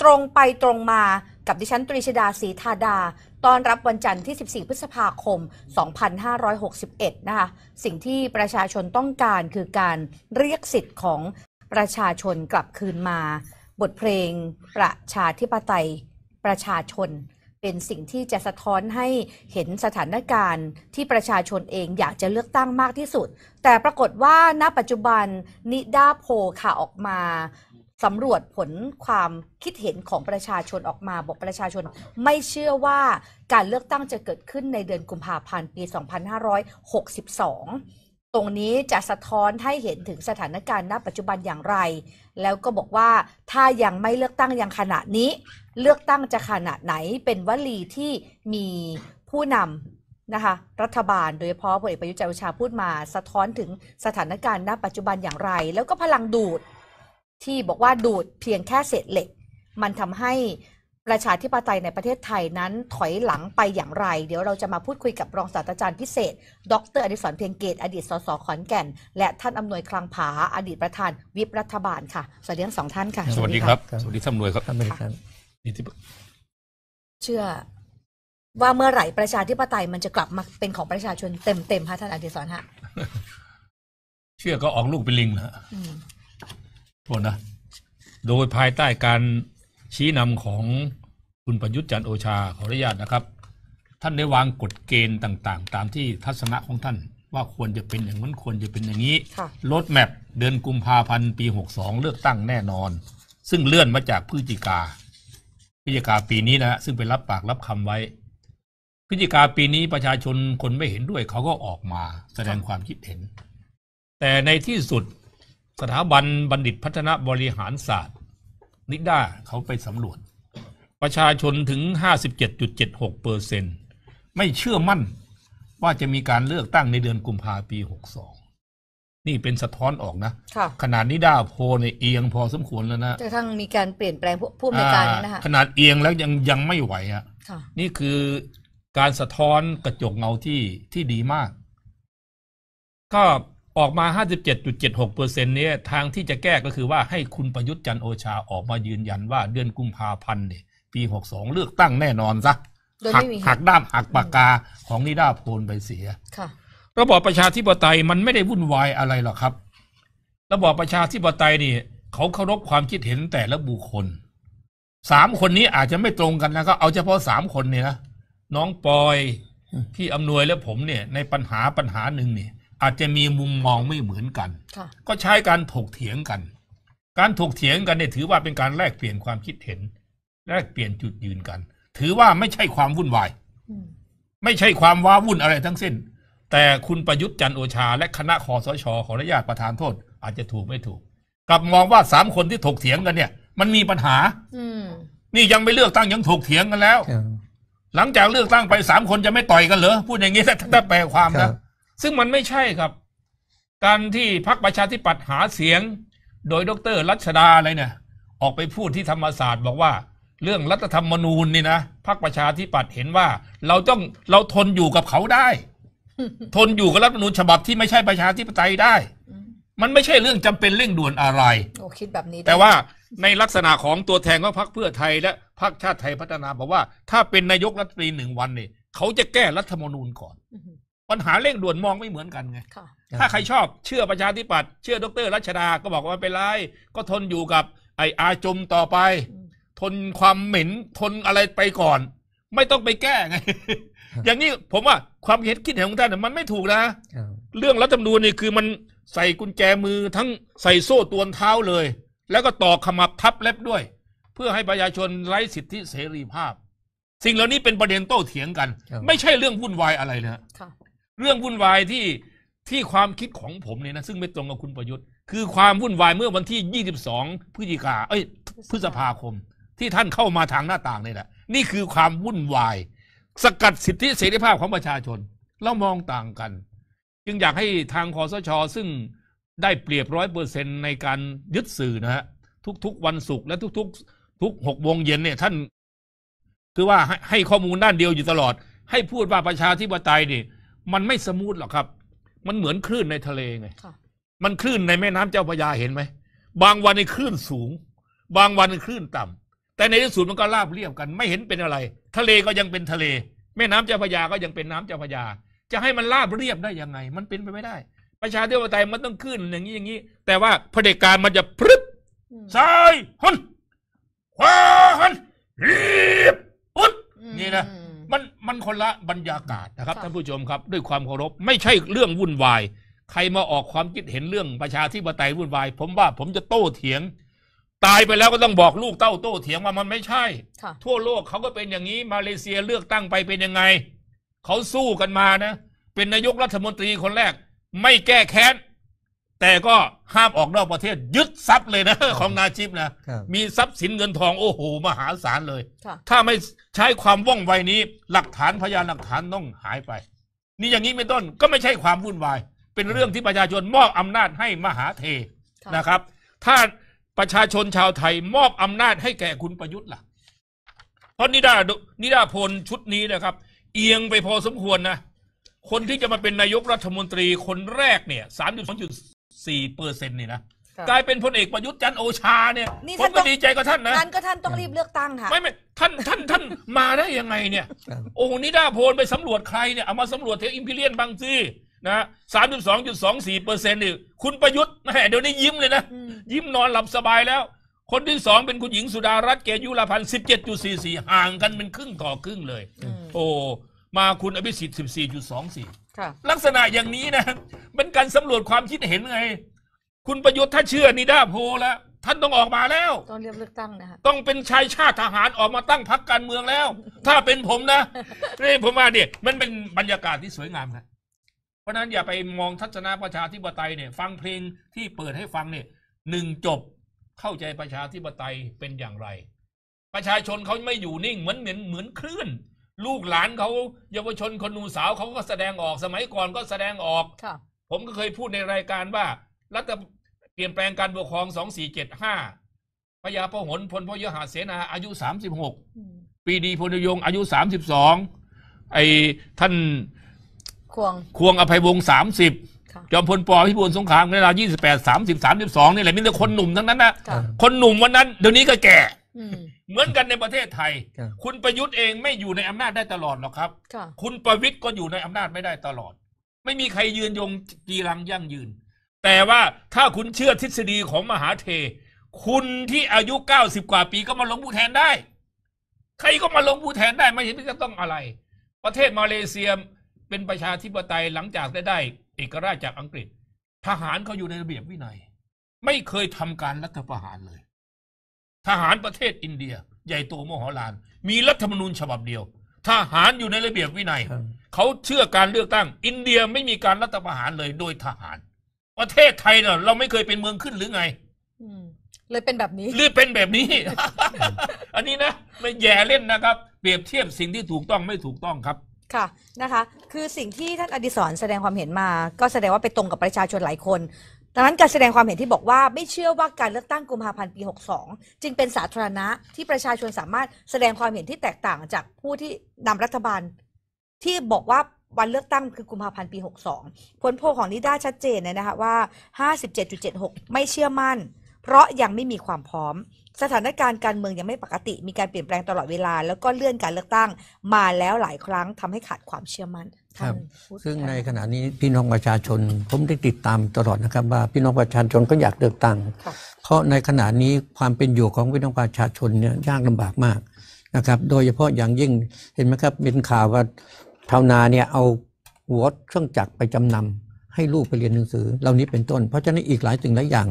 ตรงไปตรงมากับดิฉันตรีชดาศรีธาดา ตอนรับวันจันทร์ที่ 14 พฤษภาคม 2561 นะคะสิ่งที่ประชาชนต้องการคือการเรียกสิทธิ์ของประชาชนกลับคืนมา บทเพลงประชาธิปไตยประชาชนเป็นสิ่งที่จะสะท้อนให้เห็นสถานการณ์ ที่ประชาชนเองอยากจะเลือกตั้งมากที่สุด แต่ปรากฏว่าณ ปัจจุบัน นิดาโพค่ะออกมาสำรวจผลความคิดเห็นของประชาชนออกมาบอกประชาชนไม่เชื่อว่าการเลือกตั้งจะเกิดขึ้นในเดือนกุมภาพันธ์ปี 2562 ตรงนี้จะสะท้อนให้เห็นถึงสถานการณ์ณปัจจุบันอย่างไร แล้วก็บอกว่าถ้ายังไม่เลือกตั้งยังขณะนี้ เลือกตั้งจะขนาดไหนเป็นวลีที่มีผู้นำนะคะรัฐบาล โดยเฉพาะพลเอกประยุจันทร์โอชาพูดมาสะท้อนถึงสถานการณ์ณ ปัจจุบันอย่างไร แล้วก็พลังดูดที่บอกว่าดูดเพียงแค่เศษเหล็ก มันทำให้ประชาธิปไตยในประเทศไทยนั้นถอยหลังไปอย่างไร เดี๋ยวเราจะมาพูดคุยกับรองศาสตราจารย์พิเศษ ดรอดิศรเพียงเกต อดีตสส ขอนแก่น และท่านอำนวยคลังผา อดีตประธานวิปรัฐบาลค่ะ สวัสดีทั้งสองท่านค่ะสวัสดีครับ สวัสดีท่านอำนวยครับท่านอำนวยครับนเชื่อ ว่าเมื่อไหร่ประชาธิปไตยมันจะกลับมาเป็นของประชาชนเต็มๆค่ะท่านอดิศรฮะเชื่อก็ออกลูกเป็นลิงนะโนะโดยภายใต้การชี้นำของคุณประยุทธ์จันโอชาขออนุญาตนะครับ ท่านได้วางกฎเกณฑ์ต่าง ๆ ตามที่ทัศนะของท่านว่าควรจะเป็นอย่างนั้นควรจะเป็นอย่างนี้ลดแมพเดือนกุมภาพันธ์ปี62เลือกตั้งแน่นอน ซึ่งเลื่อนมาจากพฤศจิกาพฤศจิกาปีนี้นะซึ่งไปรับปากรับคำไว้ พฤศจิกาปีนี้ประชาชนคนไม่เห็นด้วยเขาก็ออกมาแสดงความคิดเห็น แต่ในที่สุดสถาบันบัณฑิตพัฒนาบริหารศาสตร์นิด้าเขาไปสำรวจ ประชาชนถึง 57.76เปอร์เซ็นต์ไม่เชื่อมั่นว่าจะมีการเลือกตั้งในเดือนกุมภาปี 62 นี่เป็นสะท้อนออกนะ ขนาดนิด้าโพในเอียงพอสมควรแล้วนะกระทั่งมีการเปลี่ยนแปลงผู้ในการนะคะขนาดเอียงแล้วยังยังไม่ไหวอ่ะนี่คือการสะท้อนกระจกเงาที่ที่ดีมากก็ออกมา 57.76%เนี่ย ทางที่จะแก้ก็คือว่าให้คุณประยุทธ์จันโอชาออกมายืนยันว่าเดือนกุมภาพันธ์เนี่ยปี 62 เลือกตั้งแน่นอนซะหักหักด้ามหักปากกาของนิดาโพลไปเสียระบอบประชาธิปไตยมันไม่ได้วุ่นวายอะไรหรอกครับ ระบอบประชาธิปไตยนี่เขาเคารพความคิดเห็นแต่ละบุคคลสามคนนี้อาจจะไม่ตรงกันนะก็เอาเฉพาะสามคนเนี่ยนะน้องปอยพี่อำนวยและผมเนี่ย ในปัญหาปัญหาหนึ่งเนี่ยอาจจะมีมุมมองไม่เหมือนกัน ก็ใช้การถกเถียงกัน การถกเถียงกันเนี่ยถือว่าเป็นการแลกเปลี่ยนความคิดเห็น แลกเปลี่ยนจุดยืนกัน ถือว่าไม่ใช่ความวุ่นวายไม่ใช่ความว้าวุ่นอะไรทั้งสิ้น แต่คุณประยุทธ์จันโอชาและคณะคอสชขออนุญาตประธานโทษ อาจจะถูกไม่ถูก กลับมองว่าสามคนที่ถกเถียงกัน เนี่ย มันมีปัญหา อืนี่ยังไม่เลือกตั้งยังถกเถียงกันแล้วหลังจากเลือกตั้งไปสามคนจะไม่ต่อยกันเหรอพูดอย่างนี้ถ้าแปลความนะซึ่งมันไม่ใช่ครับ การที่พรรคประชาธิปัตย์หาเสียง โดยดรรัชดาอะไรเนี่ย ออกไปพูดที่ธรรมศาสตร์ บอกว่า เรื่องรัฐธรรมนูญนี่นะพรรคประชาธิปัตย์เห็นว่า เราต้องเราทนอยู่กับเขาได้ ทนอยู่กับรัฐธรรมนูญฉบับที่ไม่ใช่ประชาธิปไตยได้ มันไม่ใช่เรื่องจำเป็นเร่งด่วนอะไรโอ้คิดแบบนี้แต่ว่าในลักษณะของตัวแทนของพรรคเพื่อไทยและพรรคชาติไทยพัฒนาบอกว่า ถ้าเป็นนายกรัฐมนตรีหนึ่งวันเนี่ยเขาจะแก้รัฐธรรมนูญก่อนปัญหาเร่งด่วนมองไม่เหมือนกันไง ถ้าใครชอบเชื่อประชาธิปัตย์เชื่อดรรัชดา ก็บอกว่าไเป็นไรก็ทนอยู่กับไออาจมต่อไป ทนความเหม็นทนอะไรไปก่อน ไม่ต้องไปแก้ไง อย่างนี้ผมว่าความเห็นคิดเห็นของท่านนมันไม่ถูกนะ เรื่องรัฐธรรมนูญนี่คือมันใส่กุญแจมือทั้งใส่โซ่ตวนเท้าเลย แล้วก็ต่อกขมับทับเล็บด้วย เพื่อให้ประชาชนไร้สิทธิเสรีภาพ สิ่งเหล่านี้เป็นประเด็นโต้เถียงกัน ไม่ใช่เรื่องวุ่นวายอะไรนค่ะเรื่องวุ่นวายที่ที่ความคิดของผมเนี่ยนะซึ่งไม่ตรงกับคุณประยุทธ์คือ ความวุ่นวายเมื่อวันที่ 22พฤศจิกาเอ้ยพฤษภาคม ที่ท่านเข้ามาทางหน้าต่างนี่แหละนี่คือความวุ่นวาย สกัดสิทธิเสรีภาพของประชาชน เรามองต่างกัน จึงอยากให้ทางคอสช ซึ่งได้เปรียบร้อยเปอร์เซ็นต์ในการยึดสื่อนะฮะทุก ๆ วันศุกร์และทุกๆ ทุกหกโมงเย็นเนี่ย ท่านคือว่าให้ข้อมูลด้านเดียวอยู่ตลอด ให้พูดว่าประชาธิปไตยนี่มันไม่สมูทหรอกครับ มันเหมือนคลื่นในทะเลไงมันคลื่นในแม่น้ำเจ้าพยาเห็นไหม บางวันในคลื่นสูง บางวันในคลื่นต่ำ แต่ในที่สุดมันก็ราบเรียบกัน ไม่เห็นเป็นอะไร ทะเลก็ยังเป็นทะเล แม่น้ำเจ้าพยาก็ยังเป็นน้ำเจ้าพยา จะให้มันราบเรียบได้ยังไง มันเป็นไปไม่ได้ ประชาธิปไตยมันต้องขึ้นอย่างนี้อย่างนี้ แต่ว่าเผด็จการมันจะ พรึบซ้ายหันขวาหันรีบปุ๊บนี่นะมันมันคนละบรรยากาศนะครับ ท่านผู้ชมครับ ด้วยความเคารพไม่ใช่เรื่องวุ่นวาย ใครมาออกความคิดเห็นเรื่องประชาธิปไตยวุ่นวาย ผมว่า ผมจะโต้เถียง ตายไปแล้วก็ต้องบอกลูกเต้าโต้เถียงว่ามันไม่ใช่ทั่วโลกเขาก็เป็นอย่างนี้มาเลเซียเลือกตั้งไปเป็นยังไง เขาสู้กันมานะ เป็นนายกรัฐมนตรีคนแรกไม่แก้แค้นแต่ก็ห้ามออกนอกประเทศยึดทรัพย์เลยนะของนาจิบนะ มีทรัพย์สินเงินทองโอ้โหมหาศาลเลย ถ้าไม่ใช้ความว่องไวนี้ หลักฐานพยานหลักฐานต้องหายไป นี่อย่างนี้เป็นต้นก็ไม่ใช่ความวุ่นวาย เป็นเรื่องที่ประชาชนมอบอำนาจให้มหาเทะนะครับ ถ้าประชาชนชาวไทยมอบอำนาจให้แก่คุณประยุทธ์ล่ะเพราะนิดานิดาพลชุดนี้นะครับ เอียงไปพอสมควรนะ คนที่จะมาเป็นนายกรัฐมนตรีคนแรกเนี่ยสามจุดสองจุดสี่เปอร์เซ็นต์นี่นะ กลายเป็นพลเอกประยุทธ์จันโอชาเนี่ยผมก็ดีใจกับท่านนะท่านก็ท่านต้องรีบเลือกตั้งค่ะ ไม่ไม่ท่านท่าน ท่านมาได้ยังไงเนี่ย โอ้โหนิดาโพลไปสำรวจใครเนี่ยเอามาสำรวจเทอิมพิเรียนบางซีนะสามจุดสองจุดสองสี่เปอร์เซ็นต์นี่ คุณประยุทธ์แหมเดี๋ยวนี้ยิ้มเลยนะ ยิ้มนอนหลับสบายแล้ว คนที่สองเป็นคุณหญิงสุดารัตน์เกยุราพันธ์สิบเจ็ดจุดสี่สี่ห่างกันเป็นครึ่งต่อครึ่งเลย โอ้มาคุณอภิสิทธิ์สิบสี่จุดสองสี่ลักษณะอย่างนี้นะมันการสำรวจความคิดเห็นไง คุณประยุทธ์ถ้าเชื่อนิด้าโพลแล้วท่านต้องออกมาแล้วตอนเรียบเลือกตั้งนะคะต้องเป็นชายชาติทหารออกมาตั้งพรรคการเมืองแล้ว ถ้าเป็นผมนะนี่ผมว่าเนี่ย มันเป็นบรรยากาศที่สวยงามนะเพราะนั้นอย่าไปมองทัศนาประชาธิปไตยเนี่ย ฟังเพลงที่เปิดให้ฟังเนี่ยหนึ่งจบเข้าใจประชาธิปไตยเป็นอย่างไร ประชาชนเขาไม่อยู่นิ่งเหมือนเหมือนเหมือนคลื่นลูกหลานเขาเยาวชนคนหนุ่มสาวเขาก็แสดงออกสมัยก่อนก็แสดงออกค่ะผมก็เคยพูดในรายการว่ารัฐเปลี่ยนแปลงการปกครองสสองี่เจพระยาพหลพลพยหาเสนาอายุสามสิบหกปีดีพลยงอายุสสสามิบองไอ้ท่านควงควงอภัยวงศ์ามสิบจอมพลปอพิบูลสงครามเวลามมสสิบาสิบสองนี่แหละมีแต่คนหนุ่มทั้งนั้นนะคนหนุ่มวันนั้นเดี๋ยวนี้ก็แก่ อืเหมือนกันในประเทศไทย คุณประยุทธ์เองไม่อยู่ในอำนาจได้ตลอดหรอกครับ คุณประวิทย์ก็อยู่ในอำนาจไม่ได้ตลอด ไม่มีใครยืนยงจีรังยั่งยืน แต่ว่าถ้าคุณเชื่อทฤษฎีของมหาเท คุณที่อายุเก้าสิบกว่าปีก็มาลงผู้แทนได้ ใครก็มาลงผู้แทนได้ ไม่เห็นจะต้องอะไร ประเทศมาเลเซียเป็นประชาธิปไตยหลังจากได้ได้ เอกราชจากอังกฤษ ทหารเขาอยู่ในระเบียบวินัย ไม่เคยทำการรัฐประหารเลยทหารประเทศอินเดีย ใหญ่โตมโหฬารมีรัฐธรรมนูญฉบับเดียว ทหารอยู่ในระเบียบวินัยเขาเชื่อการเลือกตั้ง อินเดียไม่มีการรัฐประหารเลยโดยทหาร ประเทศไทยเนี่ยเราไม่เคยเป็นเมืองขึ้นหรือไงเลยเป็นแบบนี้หรือเป็นแบบนี้ อันนี้นะไม่แย่เล่นนะครับ เปรียบเทียบสิ่งที่ถูกต้องไม่ถูกต้องครับ ค่ะนะคะ คือสิ่งที่ท่านอดิศรแสดงความเห็นมา ก็แสดงว่าไปตรงกับประชาชนหลายคนดังนั้นการแสดงความเห็นที่บอกว่าไม่เชื่อว่าการเลือกตั้งกุมภาพันธ์ปี 62 จึงเป็นสาธารณะที่ประชาชนสามารถแสดงความเห็นที่แตกต่างจากผู้ที่นำรัฐบาล ที่บอกว่าวันเลือกตั้งคือกุมภาพันธ์ปี 62ผลโพลของนิด้าชัดเจนเลยนะคะว่า 57.76 ไม่เชื่อมั่น เพราะยังไม่มีความพร้อมสถานการณ์การเมืองยังไม่ปกติ มีการเปลี่ยนแปลงตลอดเวลา แล้วก็เลื่อนการเลือกตั้งมาแล้วหลายครั้งทำให้ขาดความเชื่อมัน่น ครับ ซึ่งในขณะนี้พี่น้องประชาชนผมได้ติดตามตลอดนะครับว่าพี่น้องประชาชนก็อยากเลือกตั้งเพราะในขณะนี้ความเป็นอยู่ของพี่น้องประชาชนเนี่ยยากลำบากมากนะครับโดยเฉพาะอย่างยิ่งเห็นไหมครับเป็นข่าวว่าชาวนาเนี่ยเอาวัวเครื่องจักรไปจำนำให้ลูกไปเรียนหนังสือเหล่านี้เป็นต้น เพราะฉะนั้นอีกหลายสิ่งหลายอย่าง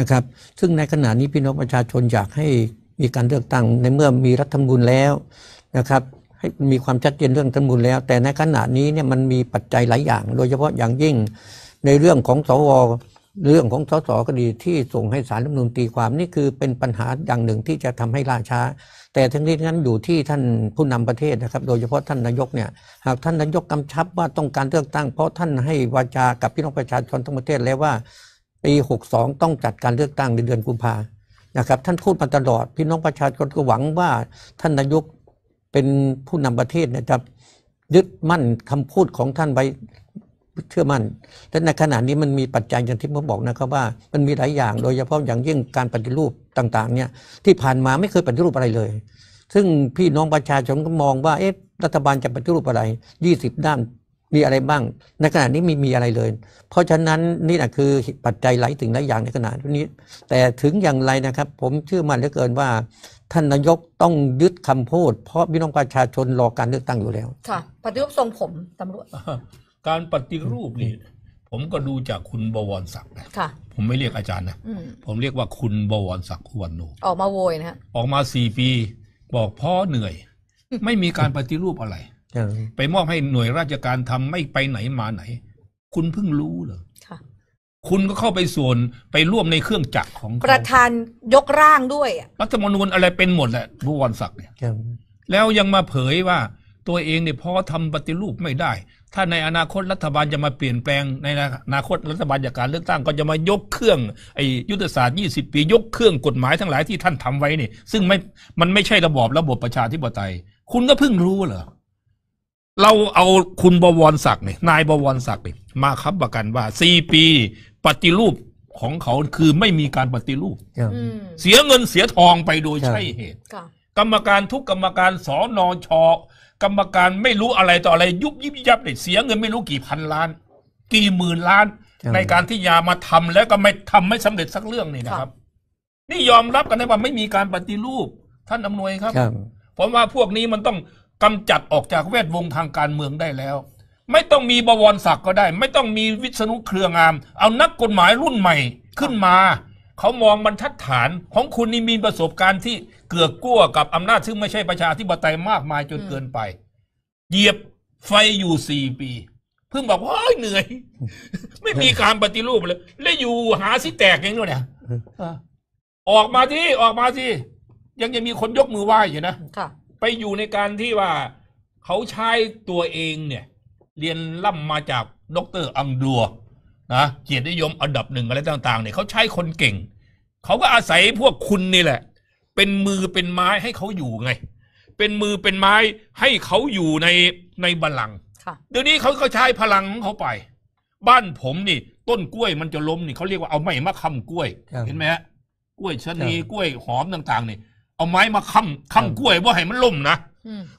นะครับ ซึ่งในขณะนี้พี่น้องประชาชนอยากให้มีการเลือกตั้งในเมื่อมีรัฐธรรมนูญแล้วนะครับ ให้มีความชัดเจนเรื่องรัฐธรรมนูญแล้ว แต่ในขณะนี้เนี่ยมันมีปัจจัยหลายอย่าง โดยเฉพาะอย่างยิ่งในเรื่องของสวเรื่องของสสก็ดีที่ส่งให้สารรัฐมนุนตีความนี่คือเป็นปัญหาอย่างหนึ่งที่จะทำให้ล่าช้า แต่ทั้งนี้นั้นอยู่ที่ท่านผู้นำประเทศนะครับโดยเฉพาะท่านนายกเนี่ยหากท่านนายกกำชับว่าต้องการเลือกตั้งเพราะท่านให้วาจากับพี่น้องประชาชนทั้งประเทศแล้วว่า ปี 62 ต้องจัดการเลือกตั้งในเดือนกุมภานะครับท่านพูดมาตลอดพี่น้องประชาชนก็หวังว่าท่านนายกเป็นผู้นำประเทศนะครับยึดมั่นคำพูดของท่านไว้เชื่อมั่นและในขณะนี้มันมีปัจจัยอย่างที่ผมบอกนะครับว่า มันมีหลายอย่าง โดยเฉพาะอย่างยิ่งการปฏิรูปต่างๆ เนี่ย ที่ผ่านมาไม่เคยปฏิรูปอะไรเลย ซึ่งพี่น้องประชาชนก็มองว่าเอ๊ะรัฐบาลจะปฏิรูปอะไร20ด้าน มีอะไรบ้างในขณะนี้ไม่มีอะไรเลย เพราะฉะนั้นนี่นะคือปัจจัยหลายถึงหลายอย่างในขณะนี้ แต่ถึงอย่างไรนะครับ ผมเชื่อมั่นเหลือเกินว่า ท่านนายกต้องยึดคำพูดเพราะพี่น้องประชาชนรอการเลือกตั้งอยู่แล้วค่ะปฏิรูปทรงผมตำรวจการปฏิรูปนี่ ผมก็ดูจากคุณบวรศักดิ์นะผมไม่เรียกอาจารย์นะ ผมเรียกว่าคุณบวรศักดิ์วันโนออกมาโวยนะออกมาสี่ปีบอกพ่อเหนื่อย ไม่มีการปฏิรูปอะไร ไปมอบให้หน่วยราชการทำไม่ไปไหนมาไหน คุณเพิ่งรู้เหรอคุณก็เข้าไปส่วนไปร่วมในเครื่องจักรของประธานยกร่างด้วย รัฐมนูญอะไรเป็นหมดแหละบวรศักดิ์เนี่ยแล้วยังมาเผยว่าตัวเองเนี่ยพอทำปฏิรูปไม่ได้ถ้าในอนาคตรัฐบาลจะมาเปลี่ยนแปลงในอนาคตรัฐบาลจากการเลือกตั้งก็จะมายกเครื่องไอ้ยุทธศาสตร์ 20 ปี ยกเครื่องกฎหมายทั้งหลายที่ท่านทำไว้นี่ซึ่งไม่มันไม่ใช่ระบอบระบบประชาธิปไตย คุณก็เพิ่งรู้เหรอ เราเอาคุณบวรศักดิ์เนี่ยนายบวรศักดิ์เนี่ยมาคับประกันว่าสี่ปีปฏิรูปของเขาคือไม่มีการปฏิรูปเสียเงินเสียทองไปโดยใช่เหตุกรรมการทุกกรรมการสอนอชกรรมการไม่รู้อะไรต่ออะไรยุบยิบยับเลยเสียเงินไม่รู้กี่พันล้าน กี่หมื่นล้าน ในการที่ยามาทำแล้วก็ไม่ทำไม่สำเร็จสักเรื่องนี่นะครับนี่ยอมรับกันได้ว่าไม่มีการปฏิรูปท่านอำนวยครับผมว่าพวกนี้มันต้องกำจัดออกจากแวดวงทางการเมืองได้แล้ว ไม่ต้องมีบวรศักดิ์ก็ได้ ไม่ต้องมีวิษณุเครืองาม เอานักกฎหมายรุ่นใหม่ขึ้นมาเขามองบรรทัดฐานของคุณนี่มีประสบการณ์ที่เกือกกั้วกับอำนาจซึ่งไม่ใช่ประชาธิปไตยมากมายจนเกินไป เหยียบไฟอยู่สี่ปี เพิ่งบอกว่าเหนื่อย ไม่มีการปฏิรูปเลยแล้วอยู่หาสิแตกเองด้วยเนี่ยออกมาที่ออกมาที่ยังจะมีคนยกมือไหว้อยู่นะไปอยู่ในการที่ว่าเขาใช้ตัวเองเนี่ย เรียนล่ำมาจากดรอังดัวนะเกียรตินิยมอันดับหนึ่งอะไรต่าง ๆ เนี่ยเขาใช้คนเก่ง เขาก็อาศัยพวกคุณนี่แหละเป็นมือเป็นไม้ให้เขาอยู่ไง เป็นมือเป็นไม้ให้เขาอยู่ในในบัลลังก์เดี๋ยวนี้เขาก็ใช้พลังของเขาไป บ้านผมนี่ ต้นกล้วยมันจะล้มนี่เขาเรียกว่าเอาไม้มาค้ำกล้วย เห็นไหมฮะกล้วยชะนีกล้วยหอมต่างๆนี่เอาไม้มาค้ำค้ำกล้วยว่าให้มันล้มนะ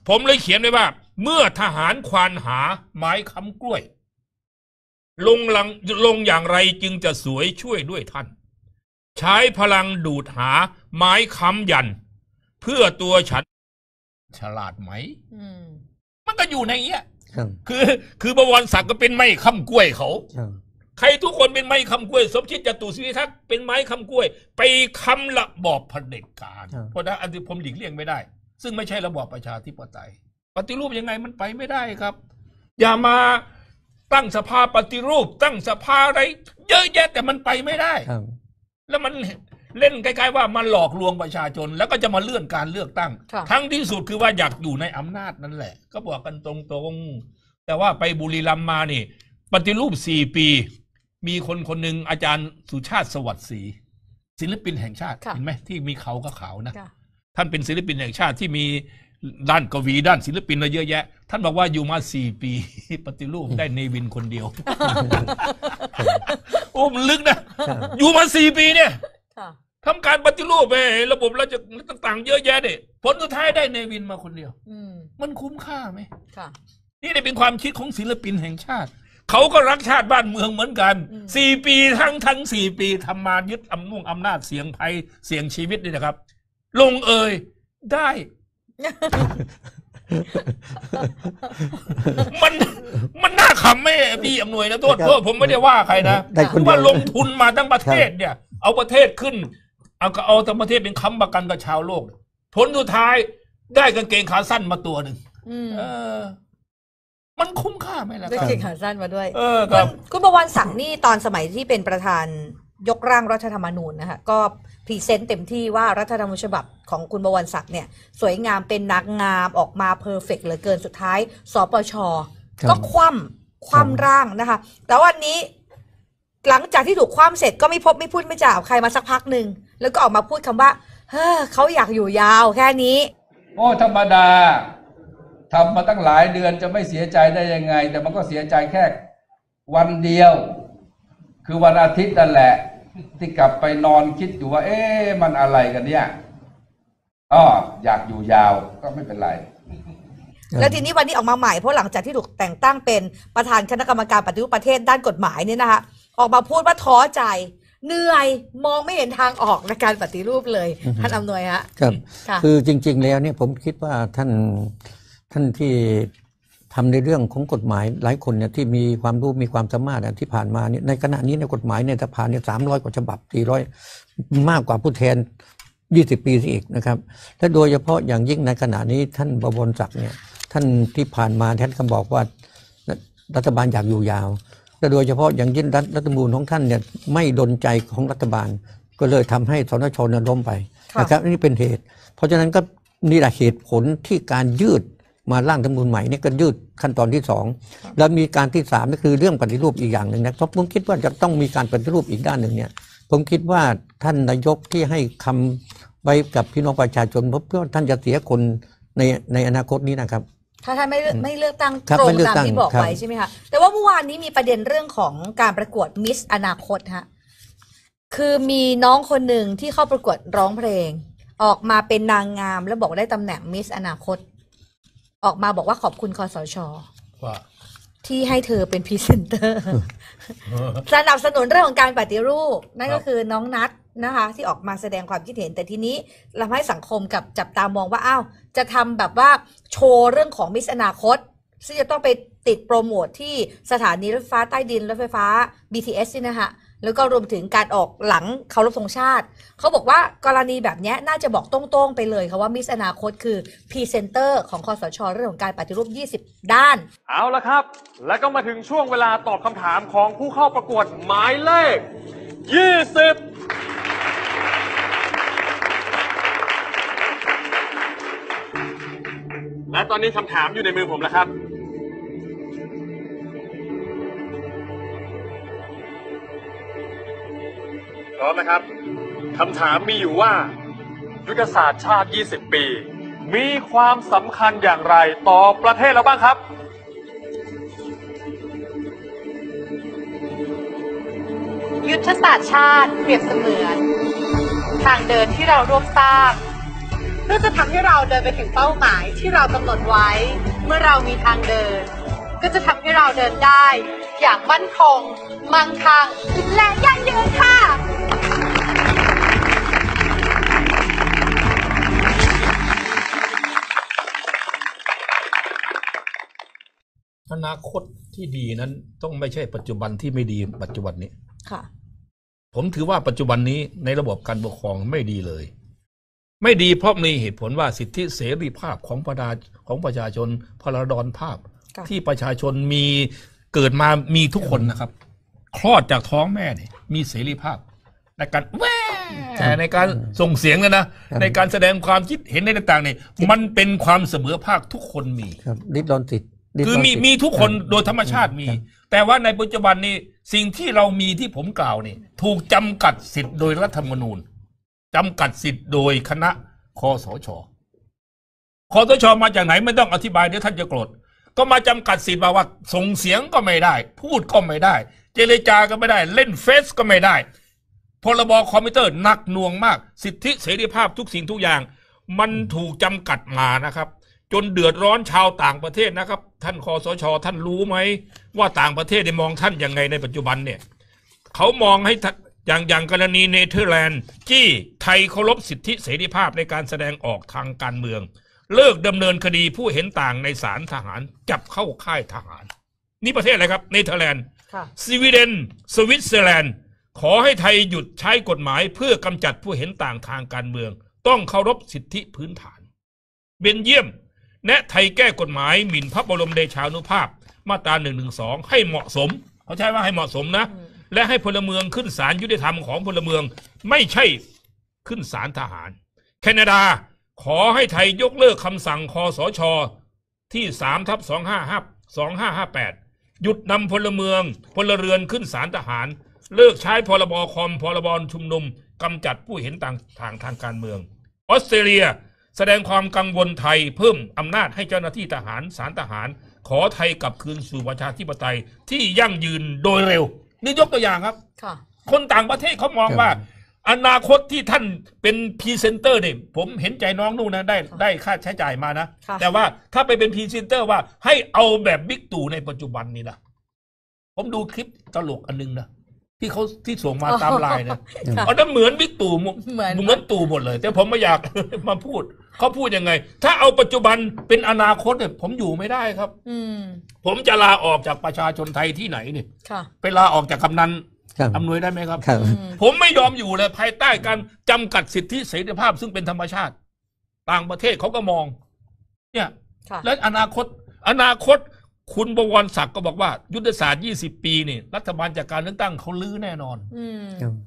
ผมเลยเขียนไว้ว่า เมื่อทหารควานหาไม้ค้ำกล้วย ลงลังลงอย่างไรจึงจะสวยช่วยด้วยท่านใช้พลังดูดหา ไม้ค้ำยัน เพื่อตัวฉัน ฉลาดไหมมันก็อยู่ในเนี้ยคคือ คือบวรศักดิ์ก็เป็นไม้ค้ำกล้วยเขาใครทุกคนเป็นไม้ค้ำกล้วย สมชิดจตุศรีทัก์เป็นไม้ค้ำกล้วยไปค้ำระบอบเผด็จการ เพราะนั้นอันที่ผมหลีกเลี่ยงไม่ได้ ซึ่งไม่ใช่ระบอบประชาธิปไตยปฏิรูปยังไงมันไปไม่ได้ครับ อย่ามาตั้งสภาปฏิรูป ตั้งสภาอะไร เยอะแยะแต่มันไปไม่ได้แล้วมันเล่นใกล้ๆว่ามันหลอก ลวงประชาชน แล้วก็จะมาเลื่อนการเลือกตั้งทั้งที่สุดคือว่าอยากอยู่ในอำนาจนั่นแหละ ก็บอกกันตรงๆ แต่ว่าไปบุรีรัมย์มานี่ปฏิรูปสี่ปีมีคนคนหนึ่งอาจารย์สุชาติสวัสดิ์ศรีศิลปินแห่งชาติเห็นไหมที่มีเขาก็เขานะะท่านเป็นศิลปินแห่งชาติ ที่มีด้านกวีด้านศิลปินอะไรเยอะแยะท่านบอกว่าอยู่มาสี่ปีปฏิรูปได้เนวินคนเดียวโอ้มันลึกนะ อยู่มาสี่ปีเนี่ยทำการปฏิรูปไประบบราชการต่างๆเยอะแยะเนี่ยผลสุดท้ายได้เนวินมาคนเดียวมันคุ้มค่าไหมนี่เป็นความคิดของศิลปินแห่งชาติ เขาก็รักชาติบ้านเมืองเหมือนกันสี่ปีทั้งทั้งสี่ปีทำมายึดอำนุ่งอำนาจเสียงภัยเสียงชีวิตนี่นะครับ ลงเอยได้มันมันน่าขำไหมพี่อำนวยนะ โทษเพษผมไม่ได้ว่าใครนะแต่ว่าลงทุนมาทั้งประเทศ เนี่ย เอาประเทศขึ้น เอาเอาทั้งประเทศเป็นค้ำประกันกับชาวโลกผลสุดท้ายได้กางเกงขาสั้นมาตัวหนึ่งมันคุ้มค่าไหมล่ะได้กางเกงขาสั้นมาด้วย เออครับคุณประวันสั่งนี่ ตอนสมัยที่เป็นประธานยกร่างรัฐธรรมนูญนะคะก็พรีเซนต์เต็มที่ว่ารัฐธรรมนูญฉบับของคุณบวรศักดิ์เนี่ย สวยงามเป็นนักงามออกมาเพอร์เฟกเหลือเกินสุดท้ายสปชก็คว่ำคว่ำร่างนะคะแต่วันนี้หลังจากที่ถูกคว่ำเสร็จก็ไม่พบไม่พูดไม่จ่าใครมาสักพักหนึ่งแล้วก็ออกมาพูดคำว่าเฮ้อเขาอยากอยู่ยาวแค่นี้ โอ้ ธรรมดาทำมาตั้งหลายเดือนจะไม่เสียใจได้ยังไง แต่มันก็เสียใจแค่ วันเดียว คือวันอาทิตย์นั่นแหละที่กลับไปนอนคิดอยู่ว่า เอ๊ะมันอะไรกัน เนี่ยอ๋ออยากอยู่ยาวก็ไม่เป็นไร แล้วทีนี้วันนี้ออกมาใหม่เพราะหลังจากที่ถูกแต่งตั้งเป็นประธานคณะกรรมการปฏิรูปประเทศด้านกฎหมายเนี่ยนะคะออกมาพูดว่าท้อใจเหนื่อยมองไม่เห็นทางออกในการปฏิรูปเลย ท่านอำนวยฮะครับ คือจริง ๆ แล้วเนี่ยผมคิดว่าท่านท่านที่ทำในเรื่องของกฎหมายหลายคนเนี่ยที่มีความรู้มีความสามารถที่ผ่านมาเนี่ยในขณะนี้ในกฎหมายในสภาเนี่ยสามร้อยกว่าฉบับสี่ร้อยมากกว่าผู้แทนยี่สิบปีอีกนะครับและโดยเฉพาะอย่างยิ่งในขณะนี้ท่านบวรศักดิ์เนี่ยท่านที่ผ่านมาท่านก็บอกว่ารัฐบาลอยากอยู่ยาวและโดยเฉพาะอย่างยิ่งรัฐรัฐมนูลของท่านเนี่ยไม่ดนใจของรัฐบาล ก็เลยทำให้สนชนล้มไปนะครับนี่เป็นเหตุ เพราะฉะนั้นก็นี่แหละเหตุผลที่การยืดมาร่างธรรมนูญใหม่นี่ก็ยืดขั้นตอนที่สอง แล้วมีการที่สามก็คือเรื่องปฏิรูปอีกอย่างหนึ่งนะเพราะผมคิดว่าจะต้องมีการปฏิรูปอีกด้านหนึ่งเนี่ย ผมคิดว่าท่านนายกที่ให้คำไว้กับพี่น้องประชาชนเพราะื่อท่านจะเสียคนในในอนาคตนี้นะครับ ถ้าท่านไม่ไม่เลือกตั้งตรงตามที่บอกไว้ใช่ไหมคะแต่ว่าเมื่อวานนี้มีประเด็นเรื่องของการประกวดมิสอนาคตฮะคือมีน้องคนหนึ่งที่เข้าประกวดร้องเพลง ออกมาเป็นนางงามแล้วบอกได้ตำแหน่งมิสอนาคตออกมาบอกว่าขอบคุณคอสชว่าที่ให้เธอเป็นพรีเซนเตอร์ สนับสนุนเรื่องของการปฏิรูป นั่นก็คือน้องนัทนะคะ ที่ออกมาแสดงความคิดเห็นแต่ทีนี้ทำให้สังคมกับจับตามองว่าอ้าวจะทำแบบว่าโชว์เรื่องของมิสอนาคต ซึ่งจะต้องไปติดโปรโมทที่สถานีรถไฟใต้ดินรถไฟฟ้า BTS นี่นะคะแล้วก็รวมถึงการออกหลังเคารพธงชาติ เขาบอกว่ากรณีแบบนี้น่าจะบอกตรงๆ ไปเลยค่ะว่ามิสอนาคตคือพรีเซนเตอร์ของคอสชเรื่องของการปฏิรูป 20 ด้านเอาละครับ แล้วก็มาถึงช่วงเวลาตอบคำถามของผู้เข้าประกวดหมายเลข 20 และตอนนี้คำถามอยู่ในมือผมแล้วครับพร้อมนะครับคำถามมีอยู่ว่ายุทธศาสตร์ชาติ 20 ปี มีความสำคัญอย่างไรต่อประเทศเราบ้างครับ ยุทธศาสตร์ชาติเปรียบเสมือน ทางเดินที่เราร่วมสร้างเพื่อจะทำให้เราเดินไปถึงเป้าหมายที่เรากำหนดไว้ เมื่อเรามีทางเดิน ก็จะทำให้เราเดินได้ อย่างมั่นคง มั่งคั่งและยั่งยืนค่ะอนาคตที่ดีนั้นต้องไม่ใช่ปัจจุบันที่ไม่ดีปัจจุบันนี้ค่ะ ผมถือว่าปัจจุบันนี้ในระบบการปกครองไม่ดีเลย ไม่ดีเพราะมีเหตุผลว่าสิทธิเสรีภาพของประชาของประชาชนพลดอนภาพที่ประชาชนมีเกิดมามีทุกคนนะครับ คลอดจากท้องแม่เนี่ยมีเสรีภาพในการแว่ในการส่งเสียงนะนะในการแสดงความคิดเห็นในต่างๆเนี่ยมันเป็นความเสมอภาคทุกคนมีครับริดรอนสิทธิคือมีมีทุกคนโดยธรรมชาติมี แต่ว่าในปัจจุบันนี้สิ่งที่เรามีที่ผมกล่าวนี่ ถูกจำกัดสิทธิ์โดยรัฐธรรมนูญ จำกัดสิทธิ์โดยคณะคอสชคอสชมาจากไหนไม่ต้องอธิบายเดี๋ยวท่านจะโกรธ ก็มาจำกัดสิทธิ์มาว่าส่งเสียงก็ไม่ได้ พูดก็ไม่ได้ เจรจาก็ไม่ได้ เล่นเฟซก็ไม่ได้ พรบคอมพิวเตอร์หนักหน่วงมาก สิทธิเสรีภาพทุกสิ่งทุกอย่าง มันถูกจำกัดมานะครับจนเดือดร้อนชาวต่างประเทศนะครับ ท่านคอสชท่านรู้ไหม ว่าต่างประเทศได้มองท่านยังไงในปัจจุบันเนี่ย เขามองให้อย่างอย่างกรณีเนเธอร์แลนด์จี้ไทยเคารพสิทธิเสรีภาพในการแสดงออกทางการเมือง เลิกดำเนินคดีผู้เห็นต่างในศาลทหาร จับเข้าค่ายทหาร นี่ประเทศอะไรครับเนเธอร์แลนด์สวีเดนสวิตเซอร์แลนด์ ขอให้ไทยหยุดใช้กฎหมายเพื่อกำจัดผู้เห็นต่างทางการเมือง ต้องเคารพสิทธิพื้นฐานเบนเยียมแนะไทยแก้กฎหมายหมิ่นพระบรมเดชานุภาพมาตรา1นึให้เหมาะสมเขาใช้ว่าให้เหมาะสมนะ และให้พลเมืองขึ้นศาลยุติธรรมของพลเมืองไม่ใช่ขึ้นศาลทหาร แคนาดา ขอให้ไทยยกเลิกคำสั่งคอสช ที่3ทับ2558 หยุดนำพลเมืองพลเรือนขึ้นศาลทหารเลิกใช้พรบคอมพรบชุมนุมกำจัดผู้เห็นต่างทางทางการเมืองออสเตรเลียแสดงความกังวลไทยเพิ่มอำนาจให้เจ้าหน้าที่ทหารสารทหาร ขอไทยกลับคืนสู่ประชาธิปไตยที่ยั่งยืนโดยเร็ว นี่ยกตัวอย่างครับ ค่ะ คนต่างประเทศเขามองว่า อนาคตที่ท่านเป็นพรีเซนเตอร์เนี่ยผมเห็นใจน้องนู่นนะได้ ได้ค่าใช้จ่ายมานะะแต่ว่าถ้าไปเป็นพรีเซนเตอร์ ว่าให้เอาแบบบิ๊กตู่ในปัจจุบันนี่นะผมดูคลิปตลกอันนึงนะที่เขาที่ส่งมาตามไลน์เนี่ยค่ะเอาแเหมือนบิ๊กตู่หมดเหมือนตู่หมดเลย แต่ผมไม่อยากมาพูด เขาพูดยังไง ถ้าเอาปัจจุบันเป็นอนาคตเนี่ยผมอยู่ไม่ได้ครับ อืผมจะลาออกจากประชาชนไทยที่ไหนเนี่ยค่ะไปลาออกจากกำนันอำนวยได้ไหมครับรบผมไม่ยอมอยู่เลย ภายใต้การจำกัดสิทธิเสรีภาพซึ่งเป็นธรรมชาติ ต่างประเทศเขาก็มอง เนี่ย และอนาคต อนาคตคุณบวรศักดิ์ก็บอกว่ายุทธศาสตร์ 20 ปีนี่รัฐบาลจากการเลือกตั้งเขาลื้อแน่นอนอ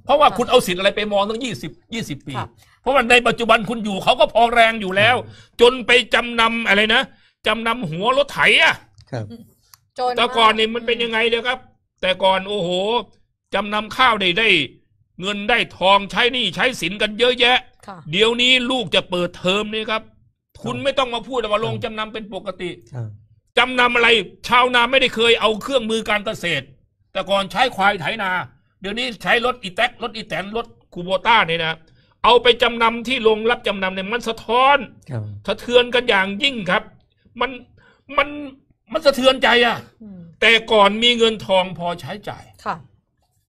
เพราะว่าคุณเอาสิทธิ์อะไรไปมองตั้ง 20 20 ปี เพราะว่าในปัจจุบันคุณอยู่เขาก็พอแรงอยู่แล้ว จนไปจำนำอะไรนะ จำนำหัวรถไถอ่ะแต่ก่อนนี่มันเป็นยังไงเดียวครับ แต่ก่อนโอ้โห จำนำข้าวได้ได้ เงินได้ทองใช้หนี้ใช้สินกันเยอะแยะะเดี๋ยวนี้ลูกจะเปิดเทอมนี่ครับคุณไม่ต้องมาพูดว่าลงจำนำเป็นปกติจำนำอะไรชาวนาไม่ได้เคยเอาเครื่องมือการเกษตรแต่ก่อนใช้ควายไถนา เดี๋ยวนี้ใช้รถอีแท็กรถอีแตนรถคูโบต้านี่นะ เอาไปจำนำที่ลงรับจำนำเนี่ยมันสะท้อนสะเทือนกันอย่างยิ่งครับ มันมันมันสะเทือนใจอะ่ะแต่ก่อนมีเงินทองพอใช้จ่าย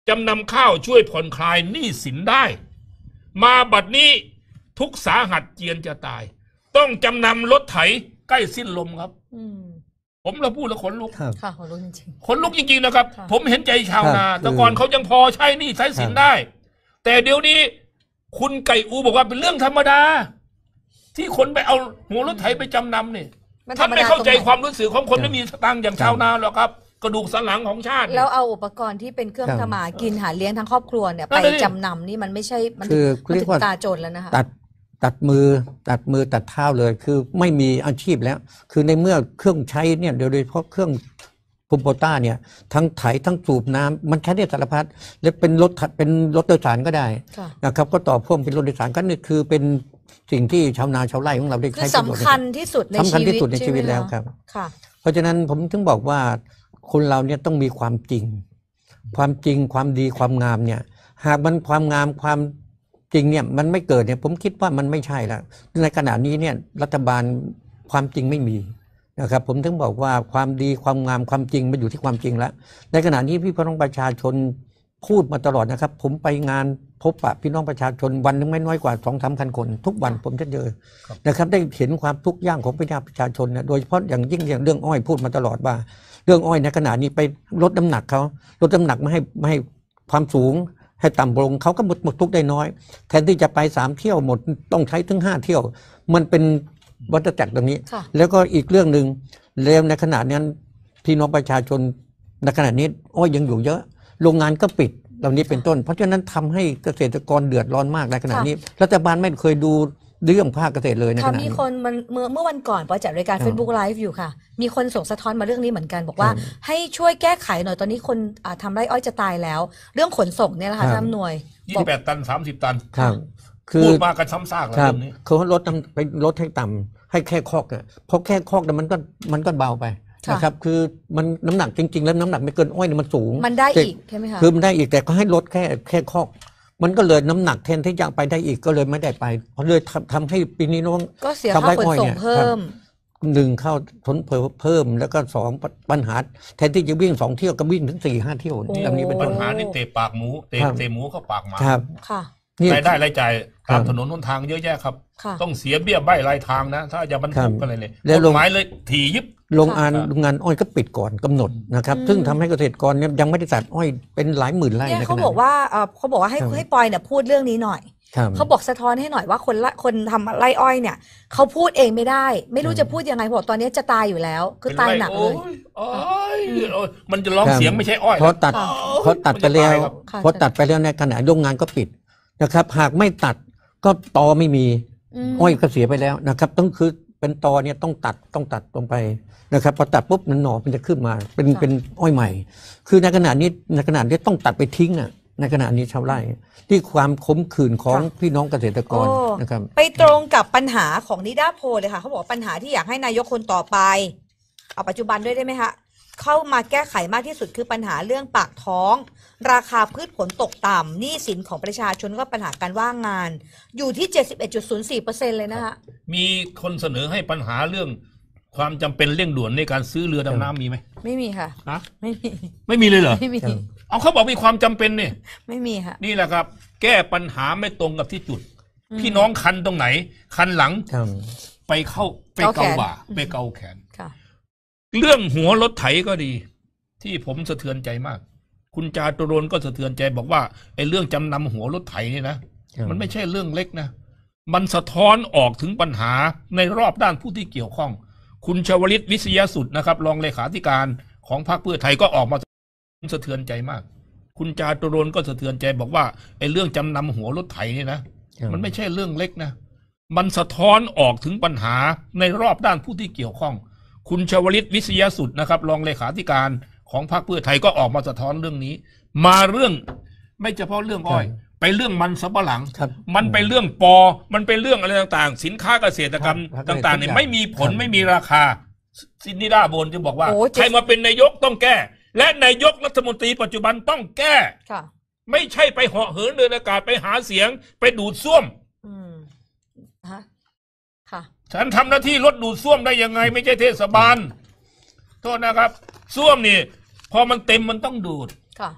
จำนำข้าวช่วยผ่อนคลายหนี้สินได้ มาบัดนี้ทุกสาหัสเจียนจะตาย ต้องจำนำรถไถ ใกล้สิ้นลมครับผมเราพูดแล้วขนลุกค่ะลุกจริงขนลุกจริงๆนะครับ ผมเห็นใจชาวนา แต่ก่อนเขายังพอใช้หนี่ใช้สินได้ แต่เดี๋ยวนี้ คุณไก่อูบอกว่าเป็นเรื่องธรรมดา ที่คนไปเอาหมูรถไถไปจำนำเนี่ยท่านไม่เข้าใจความรู้สึกของคนไม่มีสตางค์อย่างชาวนาหรอกครับ กระดูกสันหลังของชาติ แล้วเอาอุปกรณ์ที่เป็นเครื่องรทำมากินหาเลี้ยงทั้งครอบครัวเนี่ย ไปจำนำนี่มันไม่ใช่มันคือถึกงาตาโจรแล้วนะคะตัดตัดมือตัดมือตัดเท้าเลย คือไม่มีอาชีพแล้ว คือในเมื่อเครื่องใช้เนี่ยโดยเฉพาะเครื่องพุมโปต้าเนี่ยทั้งไถ ทั้งสูบน้ำ มันใช้ได้สารพัดและเป็นรถเป็นรถโดยสารก็ได้ นะครับ ก็ต่อพ่วงเป็นรถโดยสารก็นี่คือเป็นสิ่งที่ชาวนาชาวไร่ของเราได้ใช้ประโยชน์สำคัญที่สุดในชีวิตสำคัญที่สุดในชีวิตแล้วครับค่ะเพราะฉะนั้นผมถึงบอกว่าคนเราเนี่ยต้องมีความจริง ความจริงความดีความงามเนี่ย หากมันความงามความจริงเนี่ยมันไม่เกิดเนี่ยผมคิดว่ามันไม่ใช่แล้วในขณะนี้เนี่ยรัฐบาลความจริงไม่มีนะครับผมถึงบอกว่าความดีความงามความจริงมันอยู่ที่ความจริงแล้วในขณะนี้พี่น้องประชาชนพูดมาตลอดนะครับ ผมไปงานพบปะพี่น้องประชาชนวันนึงไม่น้อยกว่าสองสามพันคน ทุกวันผมจะเจอนะครับได้เห็นความทุกข์ยากของพี่น้องประชาชนนะโดยเฉพาะอย่างยิ่งอย่างเรื่องอ้อยพูดมาตลอดว่า เรื่องอ้อยในขณะนี้ไปลดน้าหนักเขาลดน้าหนักไม่ให้ไม่ให้ความสูงให้ต่ำลงเขาก็หมดหมดทุกได้น้อยแทนที่จะไปสามเที่ยวหมดต้องใช้ถึงห้าเที่ยวมันเป็นวัฏจักรตรงนี้ แล้วก็อีกเรื่องหนึ่งเร้วในขณะนั้น พี่น้องประชาชนในขณะนี้อ้อยยังอยู่เยอะโรงงานก็ปิดเหล่านี้เป็นต้น เพราะฉะนั้นทำให้เกษตรกรเดือดร้อนมากในขณะนี้ รัฐบาลไม่เคยดูเรื่องภาคเกษตรเลยนะค่ะบมีคนมันเมื่อเมื่อวันก่อนพอจัดรายการเฟซ Facebook Live อยู่ค่ะ มีคนส่งสะท้อนมาเรื่องนี้เหมือนกัน บอกว่าให้ช่วยแก้ไขหน่อยตอนนี้คนทำาไร่อ้อยจะตายแล้ว เรื่องขนส่งเนี่ยแหละค่ะท่านอำนวยยี่สิบแปดตันสามสิบตันครับคือูมากันซ้ำซากแล้วครัือนีเขาลดเปำไปลดให้ต่ำให้แค่คอกอะเพราะแค่คอกเนี่ยมันก็มันก็เบาไปนะครับคือมันน้ำหนักจริงๆ แล้วน้ำหนักไม่เกินอ้อยเนี่ยมันสูงมันได้อีกใช่ไหมคะคือมันได้อีกแต่ก็ให้ลดแค่แค่คอกมันก็เลยน้ำหนักแทนที่จะไปได้อีกก็เลยไม่ได้ไปเลยทำให้ปีนี้น้องก็เสียค่าขนส่งเพิ่มหนึ่งเข้าทนเพิ่มแล้วก็สองปัญหา แทนที่จะวิ่งสองเที่ยวก็วิ่งถึงสี่ห้าเที่ยวแบบนี้เป็นปัญหานี่เตะปากหมูเตะเตะหมูเข้าปากหมาครับค่ะรายได้รายจ่ายตามถนนหนทางเยอะแยะครับ ต้องเสียเบี้ยใบรายทางนะ ถ้าจะบรรทุกอะไรเลยกฎหมายเลยถี่ยิบโรงงานโรงงานอ้อยก็ปิดก่อนกำหนดนะครับ ซึ่งทำให้เกษตรกรเนี่ยยังไม่ได้ตัดอ้อยเป็นหลายหมื่นไร่เนี่ยเขาบอกว่าเขาบอกว่า ให้ให้ปอยเนี่ยพูดเรื่องนี้หน่อย เขาบอกสะท้อนให้หน่อยว่าคนคนทำไรอ้อยเนี่ย เขาพูดเองไม่ได้ ไม่รู้จะพูดยังไง บอกตอนนี้จะตายอยู่แล้วคือตายหนักเลย มันจะร้องเสียง ไม่ใช่อ้อยเพราะตัดเพราะตัดไปแล้วเพราะตัดไปแล้วในขณะโรงงานก็ปิดนะครับ หากไม่ตัดก็ตอไม่มีอ้อยก็เสียไปแล้วนะครับต้องคือเป็นตอเนี่ยต้องตัดต้องตัดลงไปนะครับพอตัดปุ๊บนั้นหน่อมันจะขึ้นมา เป็นเป็นอ้อยใหม่ คือในขณะนี้ในขณะนี้ต้องตัดไปทิ้งอ่ะในขณะนี้ชาวไร่ ที่ความคมขื่นของพี่น้องเกษตรกรนะครับไปตรงกับปัญหาของนิดาโพเลยค่ะเขาบอกปัญหาที่อยากให้นายกคนต่อไป เอาปัจจุบันด้วยได้ไหมคะเข้ามาแก้ไขมากที่สุดคือปัญหาเรื่องปากท้อง ราคาพืชผลตกต่ำหนี้สินของประชาชนก็ปัญหาการว่างงาน อยู่ที่ 71.04%เอ็น์เเปรซลยนะคะมีคนเสนอให้ปัญหาเรื่อง ความจำเป็นเร่งด่วนในการซื้อเรือดำน้ำมีไหม ไม่มีค่ะฮะไม่มี ไม่มีเลยเหรอ ไม่มี เอาเขาบอกมีความจำเป็นนี่ไม่มีค่ะนี่แหละครับแก้ปัญหาไม่ตรงกับที่จุด พี่น้องคันตรงไหน คันหลังไปเข้าไปเกาบ่าไปเกาแขนเรื่องหัวรถไถก็ดี ที่ผมสะเทือนใจมาก คุณจาตุรนก็สะเทือนใจบอกว่าไอ้เรื่องจำนำหัวรถไถนี่นะมันไม่ใช่เรื่องเล็กนะ มันสะท้อนออกถึงปัญหาในรอบด้านผู้ที่เกี่ยวข้อง คุณชวลิตวิศยาสุดนะครับรองเลขาธิการของพรรคเพื่อไทยก็ออกมาสะเทือนใจมาก คุณจาตุรนก็สะเทือนใจบอกว่าไอ้เรื่องจำนำหัวรถไถนี่นะมันไม่ใช่เรื่องเล็กนะมันสะท้อนออกถึงปัญหาในรอบด้านผู้ที่เกี่ยวข้องคุณชวลิตวิศยสุดนะครับรองเลขาธิการของพรรคเพื่อไทยก็ออกมาสะท้อนเรื่องนี้ มาเรื่อง ไม่เฉพาะเรื่องอ้อย ไปเรื่องมันสบปะหลังมันไปเรื่องปอมันไปเรื่องอะไรต่าง ๆ สินค้าเกษตรกรรม ต่าง ๆเนี่ย ไม่มีผลไม่มีราคาซินดิด้าโบนจะบอกว่า ใครมาเป็นนายกต้องแก้ และนายกรัฐมนตรีปัจจุบันต้องแก้ค่ะไม่ใช่ไปเหาะเหินเดินอากาศไปหาเสียงไปดูดซ่วม อืมฮะฉันทำหน้าที่รถดูดซ่วมได้ยังไงไม่ใช่เทศบาล โทษนะครับซ่วมนี่ พอมันเต็มมันต้องดูด ค่ะ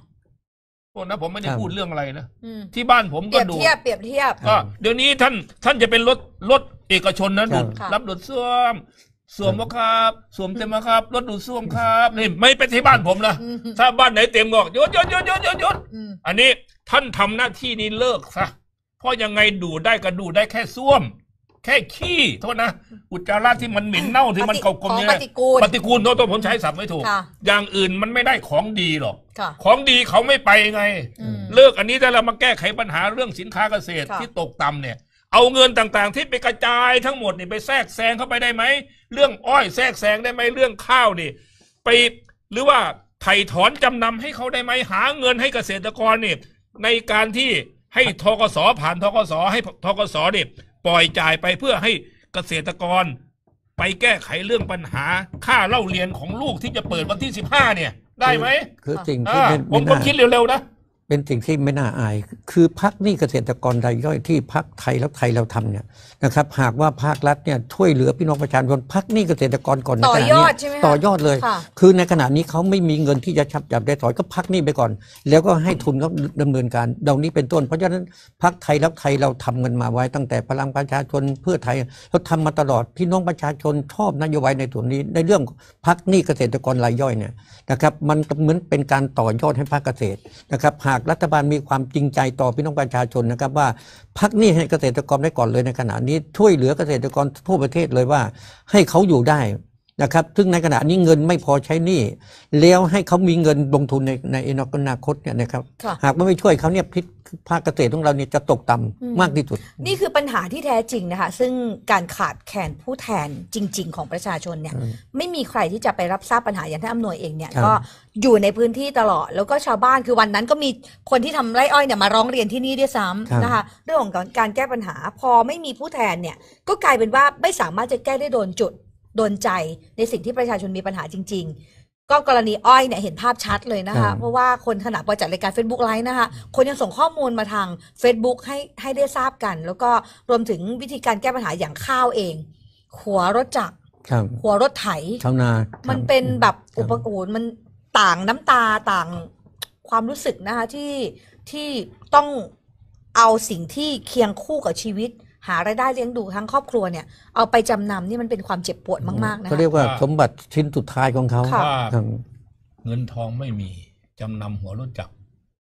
โทษนะผมไม่ได้พูดเรื่องอะไรนะที่บ้านผมก็ดูดเปรียบเทียบเปรียบเทียบก็เดี๋ยวนี้ท่านท่านจะเป็นรถรถเอกชนนั้นดูดรับดูดซ่วมสวมวะครับสวมเต็มวะครับรถดูดซ่วมครับ นี่ ไม่ไปที่บ้านผมนะถ้าบ้านไหนเต็มก็หยุดหยุดหยุดหยุดหยุดหยุดอันนี้ ท่านทำหน้าที่นี้เลิกซะเพราะยังไงดูดได้ก็ดูได้แค่ซ่วมแค่ขี้โทษนะ อุจจาระที่มันหม่นเน่าที่มันเก่ากลมเนี่ยปฏิกูลปฏิกูลโทษผมใช้สับไม่ถูกอย่างอื่นมันไม่ได้ของดีหรอกของดีเขาไม่ไปไง เลิกอันนี้ถ้าเรามาแก้ไขปัญหาเรื่องสินค้าเกษตรที่ตกต่ำเนี่ย เอาเงินต่างๆ ที่ไปกระจายทั้งหมดนี่ไปแทรกแซงเข้าไปได้ไหมเรื่องอ้อยแทรกแซงได้ไหมเรื่องข้าวนี่ไปหรือว่าไถ่ถอนจำนำให้เขาได้ไหมหาเงินให้เกษตรกรนี่ในการที่ให้ทกสผ่านทกสให้ทกสนี่ปล่อยจ่ายไปเพื่อให้เกษตรกร ไปแก้ไขเรื่องปัญหาค่าเล่าเรียนของลูกที่จะเปิดวันที่สิบห้าเนี่ย ได้ไหมคือสิ่งที่ผมก็คิดเร็วๆนะเป็นสิ่งที่ไม่น่าอาย คือพักนี่เกษตรกรรายย่อยที่พักไทยแล้วไทยเราทำเนี่ยนะครับ หากว่าภาครัฐเนี่ยช่วยเหลือพี่น้องประชาชนพักนี่เกษตรกรก่อนต่อยอดใช่ไหมคะต่อยอดเลย คือในขณะนี้เขาไม่มีเงินที่จะชับจับได้ถอยก็พักนี่ไปก่อน แล้วก็ให้ทุนเขาดำเนินการเดงนี้เป็นต้นเพราะฉะนั้นพักไทยแล้วไทยเราทำกันมาไว้ ตั้งแต่พลังประชาชนเพื่อไทยเราทำมาตลอดพี่น้องประชาชนชอบนโยบายในส่วนนี้ในเรื่องพักนี่เกษตรกรรายย่อยเนี่ยนะครับ มันเหมือนเป็นการต่อยอดให้ภาคเกษตรนะครับหากากรัฐบาลมีความจริงใจต่อพี่น้องประชาชนนะครับว่าพักนี้ให้เกษตรกรได้ก่อนเลยในขณะนี้ช่วยเหลือเกษตรกรทั่วประเทศเลยว่าให้เขาอยู่ได้นะครับซึ่งในขณะนี้เงินไม่พอใช้หนี้แล้วให้เขามีเงินลงทุนในในอนาคตเนี่ยนะครับหากไม่ช่วยเขาเนี่ยพิษภาคเกษตรของเราเนี่ยจะตกต่ำมากที่สุด นี่คือปัญหาที่แท้จริงนะคะ ซึ่งการขาดแคลนผู้แทนจริง ๆ ของประชาชนเนี่ยไม่มีใครที่จะไปรับทราบปัญหาอย่างท่านอำนวยเองเนี่ยก็อยู่ในพื้นที่ตลอด แล้วก็ชาวบ้านคือวันนั้นก็มีคนที่ทำไร่อ้อยเนี่ยมาร้องเรียนที่นี่ด้วยซ้ำนะคะเรื่องของการแก้ปัญหา พอไม่มีผู้แทนเนี่ยก็กลายเป็นว่าไม่สามารถจะแก้ได้โดนจุดโดนใจในสิ่งที่ประชาชนมีปัญหาจริงๆ ก็กรณีอ้อยเนี่ยเห็นภาพชัดเลยนะคะ เพราะว่าคนขณะประจัดรายการ Facebook ไลฟ์นะคะ คนยังส่งข้อมูลมาทาง Facebook ให้ให้ได้ทราบกัน แล้วก็รวมถึงวิธีการแก้ปัญหาอย่างข้าวเอง หัวรถจักรหัวรถไถชาวนามันเป็นแบบอุปกรณ์มันต่างน้ำตาต่างความรู้สึกนะคะที่ที่ต้องเอาสิ่งที่เคียงคู่กับชีวิตหารายได้เลี้ยงดูทั้งครอบครัวเนี่ยเอาไปจำนำนี่มันเป็นความเจ็บปวดมาก ๆ นะเขาเรียกว่า สมบัติชิ้นสุดท้ายของเขาเงินทองไม่มี จำนำหัวรถจักร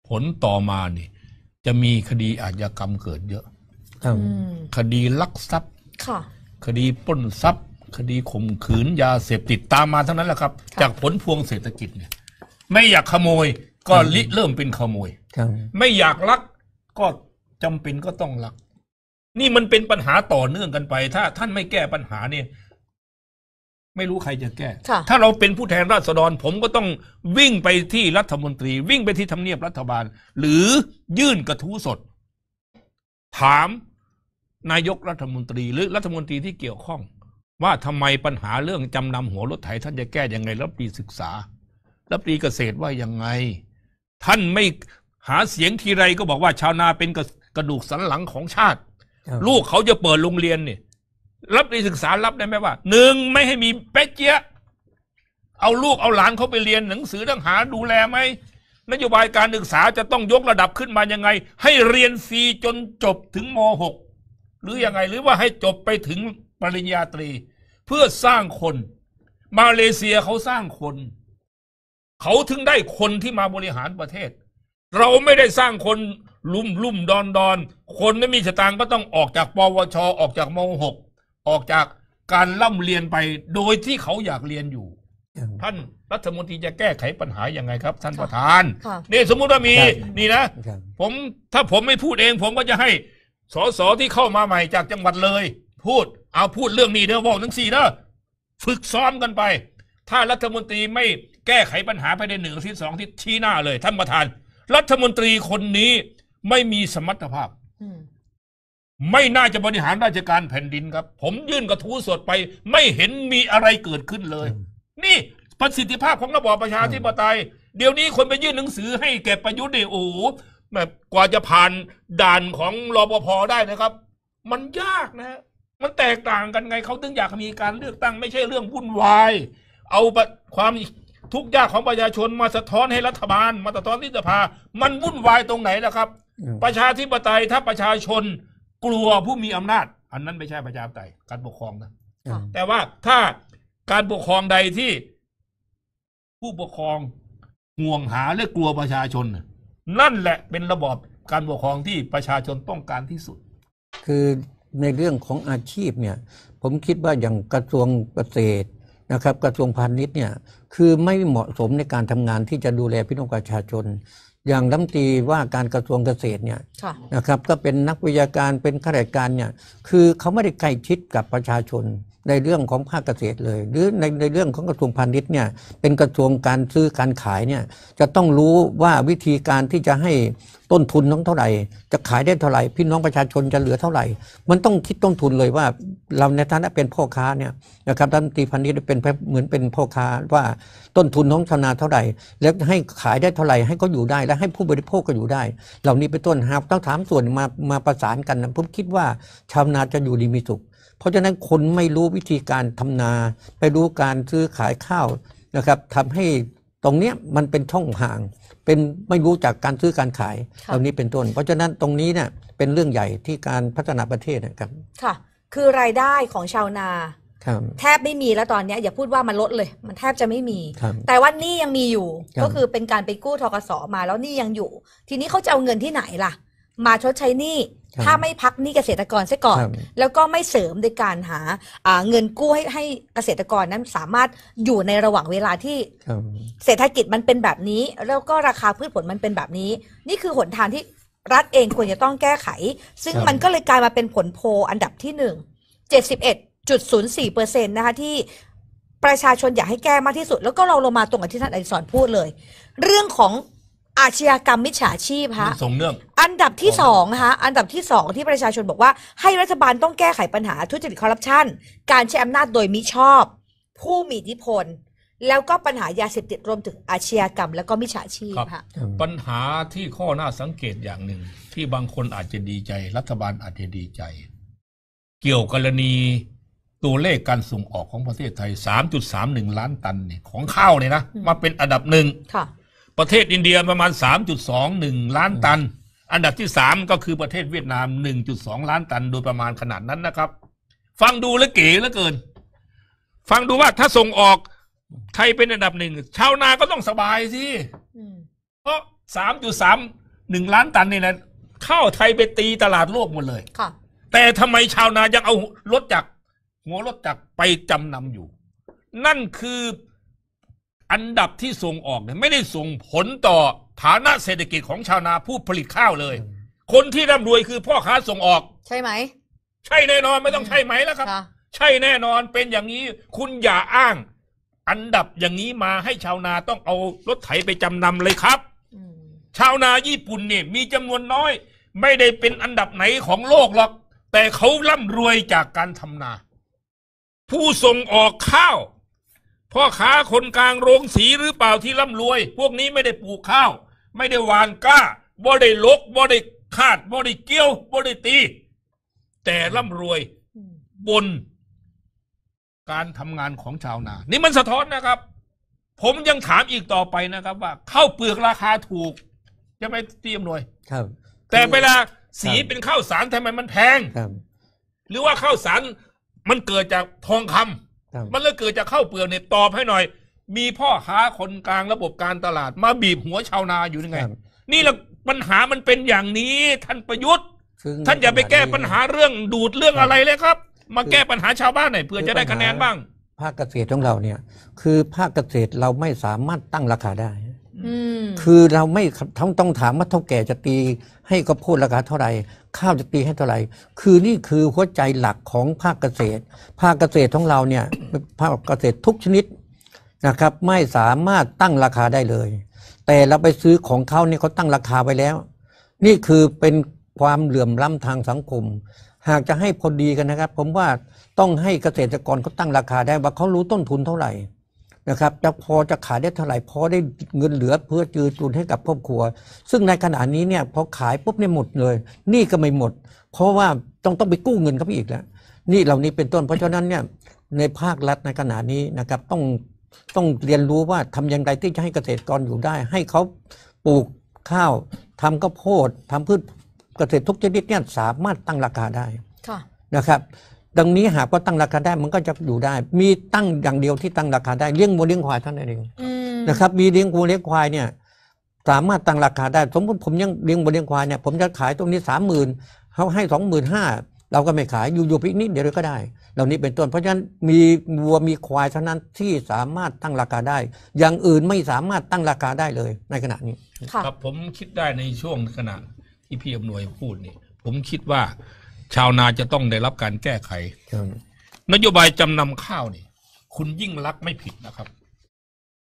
ผลต่อมาเนี่ยจะมีคดีอาญากรรมเกิดเยอะคอคดีลักทรัพย์ ค่ะ คดีปล้นทรัพย์ คดีข่มขืนยาเสพติดตามมาทั้งนั้นแหละครับ จากผลพวงเศรษฐกิจเนี่ย ไม่อยากขโมย ก็ลิเริ่มเป็นขโมยไม่อยากลัก ก็จำเป็นก็ต้องลักนี่มันเป็นปัญหาต่อเนื่องกันไป ถ้า ท่านไม่แก้ปัญหาเนี่ยไม่รู้ใครจะแก้่ถ้าเราเป็นผู้แทนราษฎร ผมก็ต้องวิ่งไปที่รัฐมนตรี วิ่งไปที่ทำเนียบรัฐบาล หรือยื่นกระทู้สด ถามนายกรัฐมนตรี หรือรัฐมนตรีที่เกี่ยวข้อง ว่าทำไมปัญหาเรื่องจำนำหัวรถไถท่านจะแก้ยังไง รับปีศึกษา รับปีเกษตรว่ายังไง ท่านไม่หาเสียงทีไรก็บอกว่า ชาวนาเป็นกระกระดูกสันหลังของชาติลูกเขาจะเปิดโรงเรียนนี่รับในศึกษารับได้ไหมว่าหนึ่งไม่ให้มีเป๊ะเจี๊ยะเอาลูกเอาหลานเขาไปเรียนหนังสือต้องหาดูแลไหมนโยบายการศึกษาจะต้องยกระดับขึ้นมายังไง ให้เรียนฟรีจนจบถึงม .6 หรืออยังไงหรือว่าให้จบไปถึงปริญญาตรี เพื่อสร้างคน มาเลเซียเขาสร้างคนเขาถึงได้คนที่มาบริหารประเทศ เราไม่ได้สร้างคนลุ่มลุ่มดอนดอนคนไม่มีสตางค์ก็ต้องออกจากปวช ออกจากมหก ออกจากการล่าเรียนไปโดยที่เขาอยากเรียนอยู่ ท่านรัฐมนตรีจะแก้ไขปัญหาอย่างไงครับ ท่านประธาน นี่สมมุติว่ามี นี่นะผมถ้าผมไม่พูดเองผมก็จะให้ สสที่เข้ามาใหม่จากจังหวัดเลย พูด เอาพูดเรื่องนี้เด้อบอกทั้งสี่เด้อฝึกซ้อมกันไป ถ้ารัฐมนตรีไม่แก้ไขปัญหาภายในหนึ่งที่สองที่ชี้หน้าเลย ท่านประธาน รัฐมนตรีคนนี้ไม่มีสมรรถภาพ ไม่น่าจะบริหารราชการแผ่นดินครับ ผมยื่นกระทู้สดไปไม่เห็นมีอะไรเกิดขึ้นเลย นี่ประสิทธิภาพของระบอบประชาธิปไตยเดี๋ยวนี้คนไปยื่นหนังสือให้แกประยุทธ์เนี่ยโอ้โห แบบกว่าจะผ่านด่านของรปภได้นะครับ มันยากนะ มันแตกต่างกันไงเขา้ึงอยากมีการเลือกตั้งไม่ใช่เรื่องวุ่นวาย เอาความทุกยากของประชาชนมาสะท้อนให้รัฐบาล มาสะท้อนที่สภา มันวุ่นวายตรงไหนล่ะครับ ประชาธิปไตยถ้าประชาชนกลัวผู้มีอำนาจ อันนั้นไม่ใช่ประชาธิปไตยการปกครองนะ แต่ว่าถ้าการปกครองใดที่ผู้ปกครองห่วงหาและกลัวประชาชน นั่นแหละเป็นระบอบการปกครองที่ประชาชนต้องการที่สุด คือในเรื่องของอาชีพเนี่ย ผมคิดว่าอย่างกระทรวงเกษตรนะครับกระทรวงพาณิชย์เนี่ยคือไม่เหมาะสมในการทำงานที่จะดูแลพี่น้องประชาชน อย่างรัฐมนตรีว่าการกระทรวงเกษตรเนี่ยนะครับก็เป็นนักวิชาการเป็นข้าราชการเนี่ยคือเขาไม่ได้ใกล้ชิดกับประชาชนในเรื่องของภาคเกษตรเลย หรือในในเรื่องของกระทรวงพาณิชย์เนี่ยเป็นกระทรวงการซื้อการขายเนี่ยจะต้องรู้ว่าวิธีการที่จะให้ต้นทุนน้องเท่าไหร่ จะขายได้เท่าไหร่พี่น้องประชาชนจะเหลือเท่าไหร่ มันต้องคิดต้นทุนเลยว่า เราในฐานะเป็นพ่อค้าเนี่ยนะครับท่านตีพาณิชย์เป็นเหมือนเป็นพ่อค้าว่าต้นทุนน้องชาวนาเท่าไหร่แล้วให้ขายได้เท่าไหร่ให้เขาอยู่ได้ และให้ผู้บริโภคก็อยู่ได้ เหล่านี้เป็นต้นหาบต้องถามส่วนมามาประสานกันผมคิดว่าชาวนาจะอยู่ดีมีสุขเพราะฉะนั้นคนไม่รู้วิธีการทำนาไปรู้การซื้อขายข้าวนะครับทำให้ตรงเนี้ยมันเป็นช่องห่าง เป็นไม่รู้จากการซื้อการขายเหล่านี้เป็นต้นเพราะฉะนั้นตรงนี้เนี่ยเป็นเรื่องใหญ่ที่การพัฒนาประเทศนะครับ ค่ะ คือรายได้ของชาวนาแทบไม่มีแล้วตอนนี้อย่าพูดว่ามันลดเลย มันแทบจะไม่มีแต่ว่านี่ยังมีอยู่ ก็คือเป็นการไปกู้ทกสมา แล้วนี่ยังอยู่ ทีนี้เขาจะเอาเงินที่ไหนล่ะ มาชดใช้นี่ถ้าไม่พักหนี้เกษตรกรซะก่อน แล้วก็ไม่เสริมในการหาเงินกู้ให้ให้เกษตรกรนั้นสามารถอยู่ในระหว่างเวลาที่ เศรษฐกิจมันเป็นแบบนี้ แล้วก็ราคาพืชผลมันเป็นแบบนี้ นี่คือหนทางที่รัฐเองควรจะต้องแก้ไข ซึ่งมันก็เลยกลายมาเป็นผลโพอันดับที่หนึ่งเจ็ดสิบเอ็ดจุดศูนย์สี่เปอร์เซ็นต์นะคะที่ประชาชนอยากให้แก้มากที่สุด แล้วก็เราลงมาตรงกับที่ท่านอดิศรพูดเลย เรื่องของอาชญากรรมมิจฉาชีพฮะ ส่งเนื่องอันดับที่สองฮะอันดับที่สองที่ประชาชนบอกว่า ให้รัฐบาลต้องแก้ไขปัญหาทุจริตคอร์รัปชันการใช้อำนาจโดยมิชอบ ผู้มีอิทธิพลแล้วก็ปัญหายาเสพติดรวมถึงอาชญากรรมและก็มิจฉาชีพคฮะปัญหาที่ข้อหน้าสังเกตอย่างหนึ่ง ที่บางคนอาจจะดีใจรัฐบาลอาจจะดีใจ เกี่ยวกรณีตัวเลขการส่งออกของประเทศไทย3.31 ล้านตันเนี่ยของข้าวเนี่ยนะมาเป็นอันดับหนึ่งค่ะประเทศอินเดียประมาณ 3.21 ล้านตัน อันดับที่ 3 ก็คือประเทศเวียดนาม 1.2 ล้านตันโดยประมาณขนาดนั้นนะครับ ฟังดูแล้วเก๋แล้วเกิน ฟังดูว่าถ้าส่งออก ไทยเป็นอันดับหนึ่ง ชาวนาก็ต้องสบายสิ เพราะ 3.3 1ล้านตันนี่นะเข้าไทยไปตีตลาดโลกหมดเลยค่ะแต่ทำไมชาวนายังเอารถจาก หัวรถจากไปจำนำอยู่ นั่นคืออันดับที่ส่งออกเนี่ยไม่ได้ส่งผลต่อฐานะเศรษฐกิจของชาวนาผู้ผลิตข้าวเลย คนที่ร่ำรวยคือพ่อค้าส่งออก ใช่ไหม ใช่แน่นอนไม่ต้องใช่ไหมแล้วครับใช่แน่นอนเป็นอย่างนี้ คุณอย่าอ้าง อันดับอย่างนี้มาให้ชาวนาต้องเอารถไถไปจำนำเลยครับ ชาวนาญี่ปุ่นเนี่ย มีจำนวนน้อย ไม่ได้เป็นอันดับไหนของโลกหรอก แต่เขาร่ำรวยจากการทำนา ผู้ส่งออกข้าวพ่อค้าคนกลางโรงสีหรือเปล่าที่ร่ำรวย พวกนี้ไม่ได้ปลูกข้าว ไม่ได้หวานกล้าบ่ได้ลกบ่ได้คาดบ่ได้เกี้ยวบ่ได้ตีแต่ร่ำรวยบน การทำงานของชาวนานี่มันสะท้อนนะครับ ผมยังถามอีกต่อไปนะครับ ว่าข้าวเปลือกราคาถูก จะไปเตรียมหน่วย ครับ แต่เวลาสีเป็นข้าวสารทำไมมันแพงหรือว่าข้าวสารมันเกิดจากทองคำมันเลยเกิดจะเข้าเปลือกเนี่ยตอบให้หน่อย มีพ่อค้าคนกลางระบบการตลาด มาบีบหัวชาวนาอยู่ยังไงนี่แหละปัญหามันเป็นอย่างนี้ท่านประยุทธ์ท่านอย่าไปแก้ปัญหาเรื่องดูดเรื่องอะไรเลยครับ มาแก้ปัญหาชาวบ้านหน่อยเพื่อจะได้คะแนนบ้าง ภาคเกษตรของเราเนี่ยคือภาคเกษตรเราไม่สามารถตั้งราคาได้คือเราไม่ต้องต้องถามว่าเท่าแก่จะตี ให้กระูพดราคาเท่าไหร่ ข้าวจะตีให้เท่าไหร่คือนี่คือหัวใจหลักของภาคเกษตร ภาคเกษตรของเราเนี่ยภาคเกษตรทุกชนิดนะครับ ไม่สามารถตั้งราคาได้เลย แต่เราไปซื้อของเขาเนี่ยเขาตั้งราคาไว้แล้ว นี่คือเป็นความเหลื่อมล้ำทางสังคมหากจะให้พอดีกันนะครับ ผมว่าต้องให้เกษตรกรเขาตั้งราคาได้ว่าเขารู้ต้นทุนเท่าไหร่นะครับจะพอจะขายได้เท่าไหร่พอได้เงินเหลือเพื่อจือจุนให้กับครอบครัว ซึ่งในขณะนี้เนี่ยพอขายปุ๊บเนี่ยหมดเลย นี่ก็ไม่หมด เพราะว่าต้องต้องไปกู้เงินเขาอีกแล้วนี่เหล่านี้เป็นต้น เพราะฉะนั้นเนี่ยในภาครัฐในขณะนี้นะครับต้องต้องเรียนรู้ว่าทำอย่างไรที่จะให้เกษตรกรอยู่ได้ ให้เขาปลูกข้าวทำข้าวโพดทำพืชเกษตรทุกชนิดเนี่ยสามารถตั้งราคาได้นะครับดังนี้หากว่าตั้งราคาได้มันก็จะอยู่ได้ มีตั้งอย่างเดียวที่ตั้งราคา ได้เลี้ยงวัวเลี้ยงควายเท่านั้นเองนะครับ มีเลี้ยงวัวเลี้ยงควายเนี่ย สามารถตั้งราคาได้สมมติผมยังเลี้ยงวัวเลี้ยงควายเนี่ยผมจะขายตรงนี้สามหมื่นเขาให้สองหมื่นห้าเราก็ไม่ขายอยู่อยู่พิกนิดเดียวก็ได้ เหล่านี้เป็นต้นเพราะฉะนั้นมีวัวมีควายเท่านั้นที่สามารถตั้งราคาได้ อย่างอื่นไม่สามารถตั้งราคาได้เลยในขณะนี้ครับ ผมคิดได้ในช่วงขณะที่พี่อำนวยพูดนี่ผมคิดว่าชาวนาจะต้องได้รับการแก้ไข นโยบายจำนำข้าวนี่คุณยิ่งรักไม่ผิดนะครับ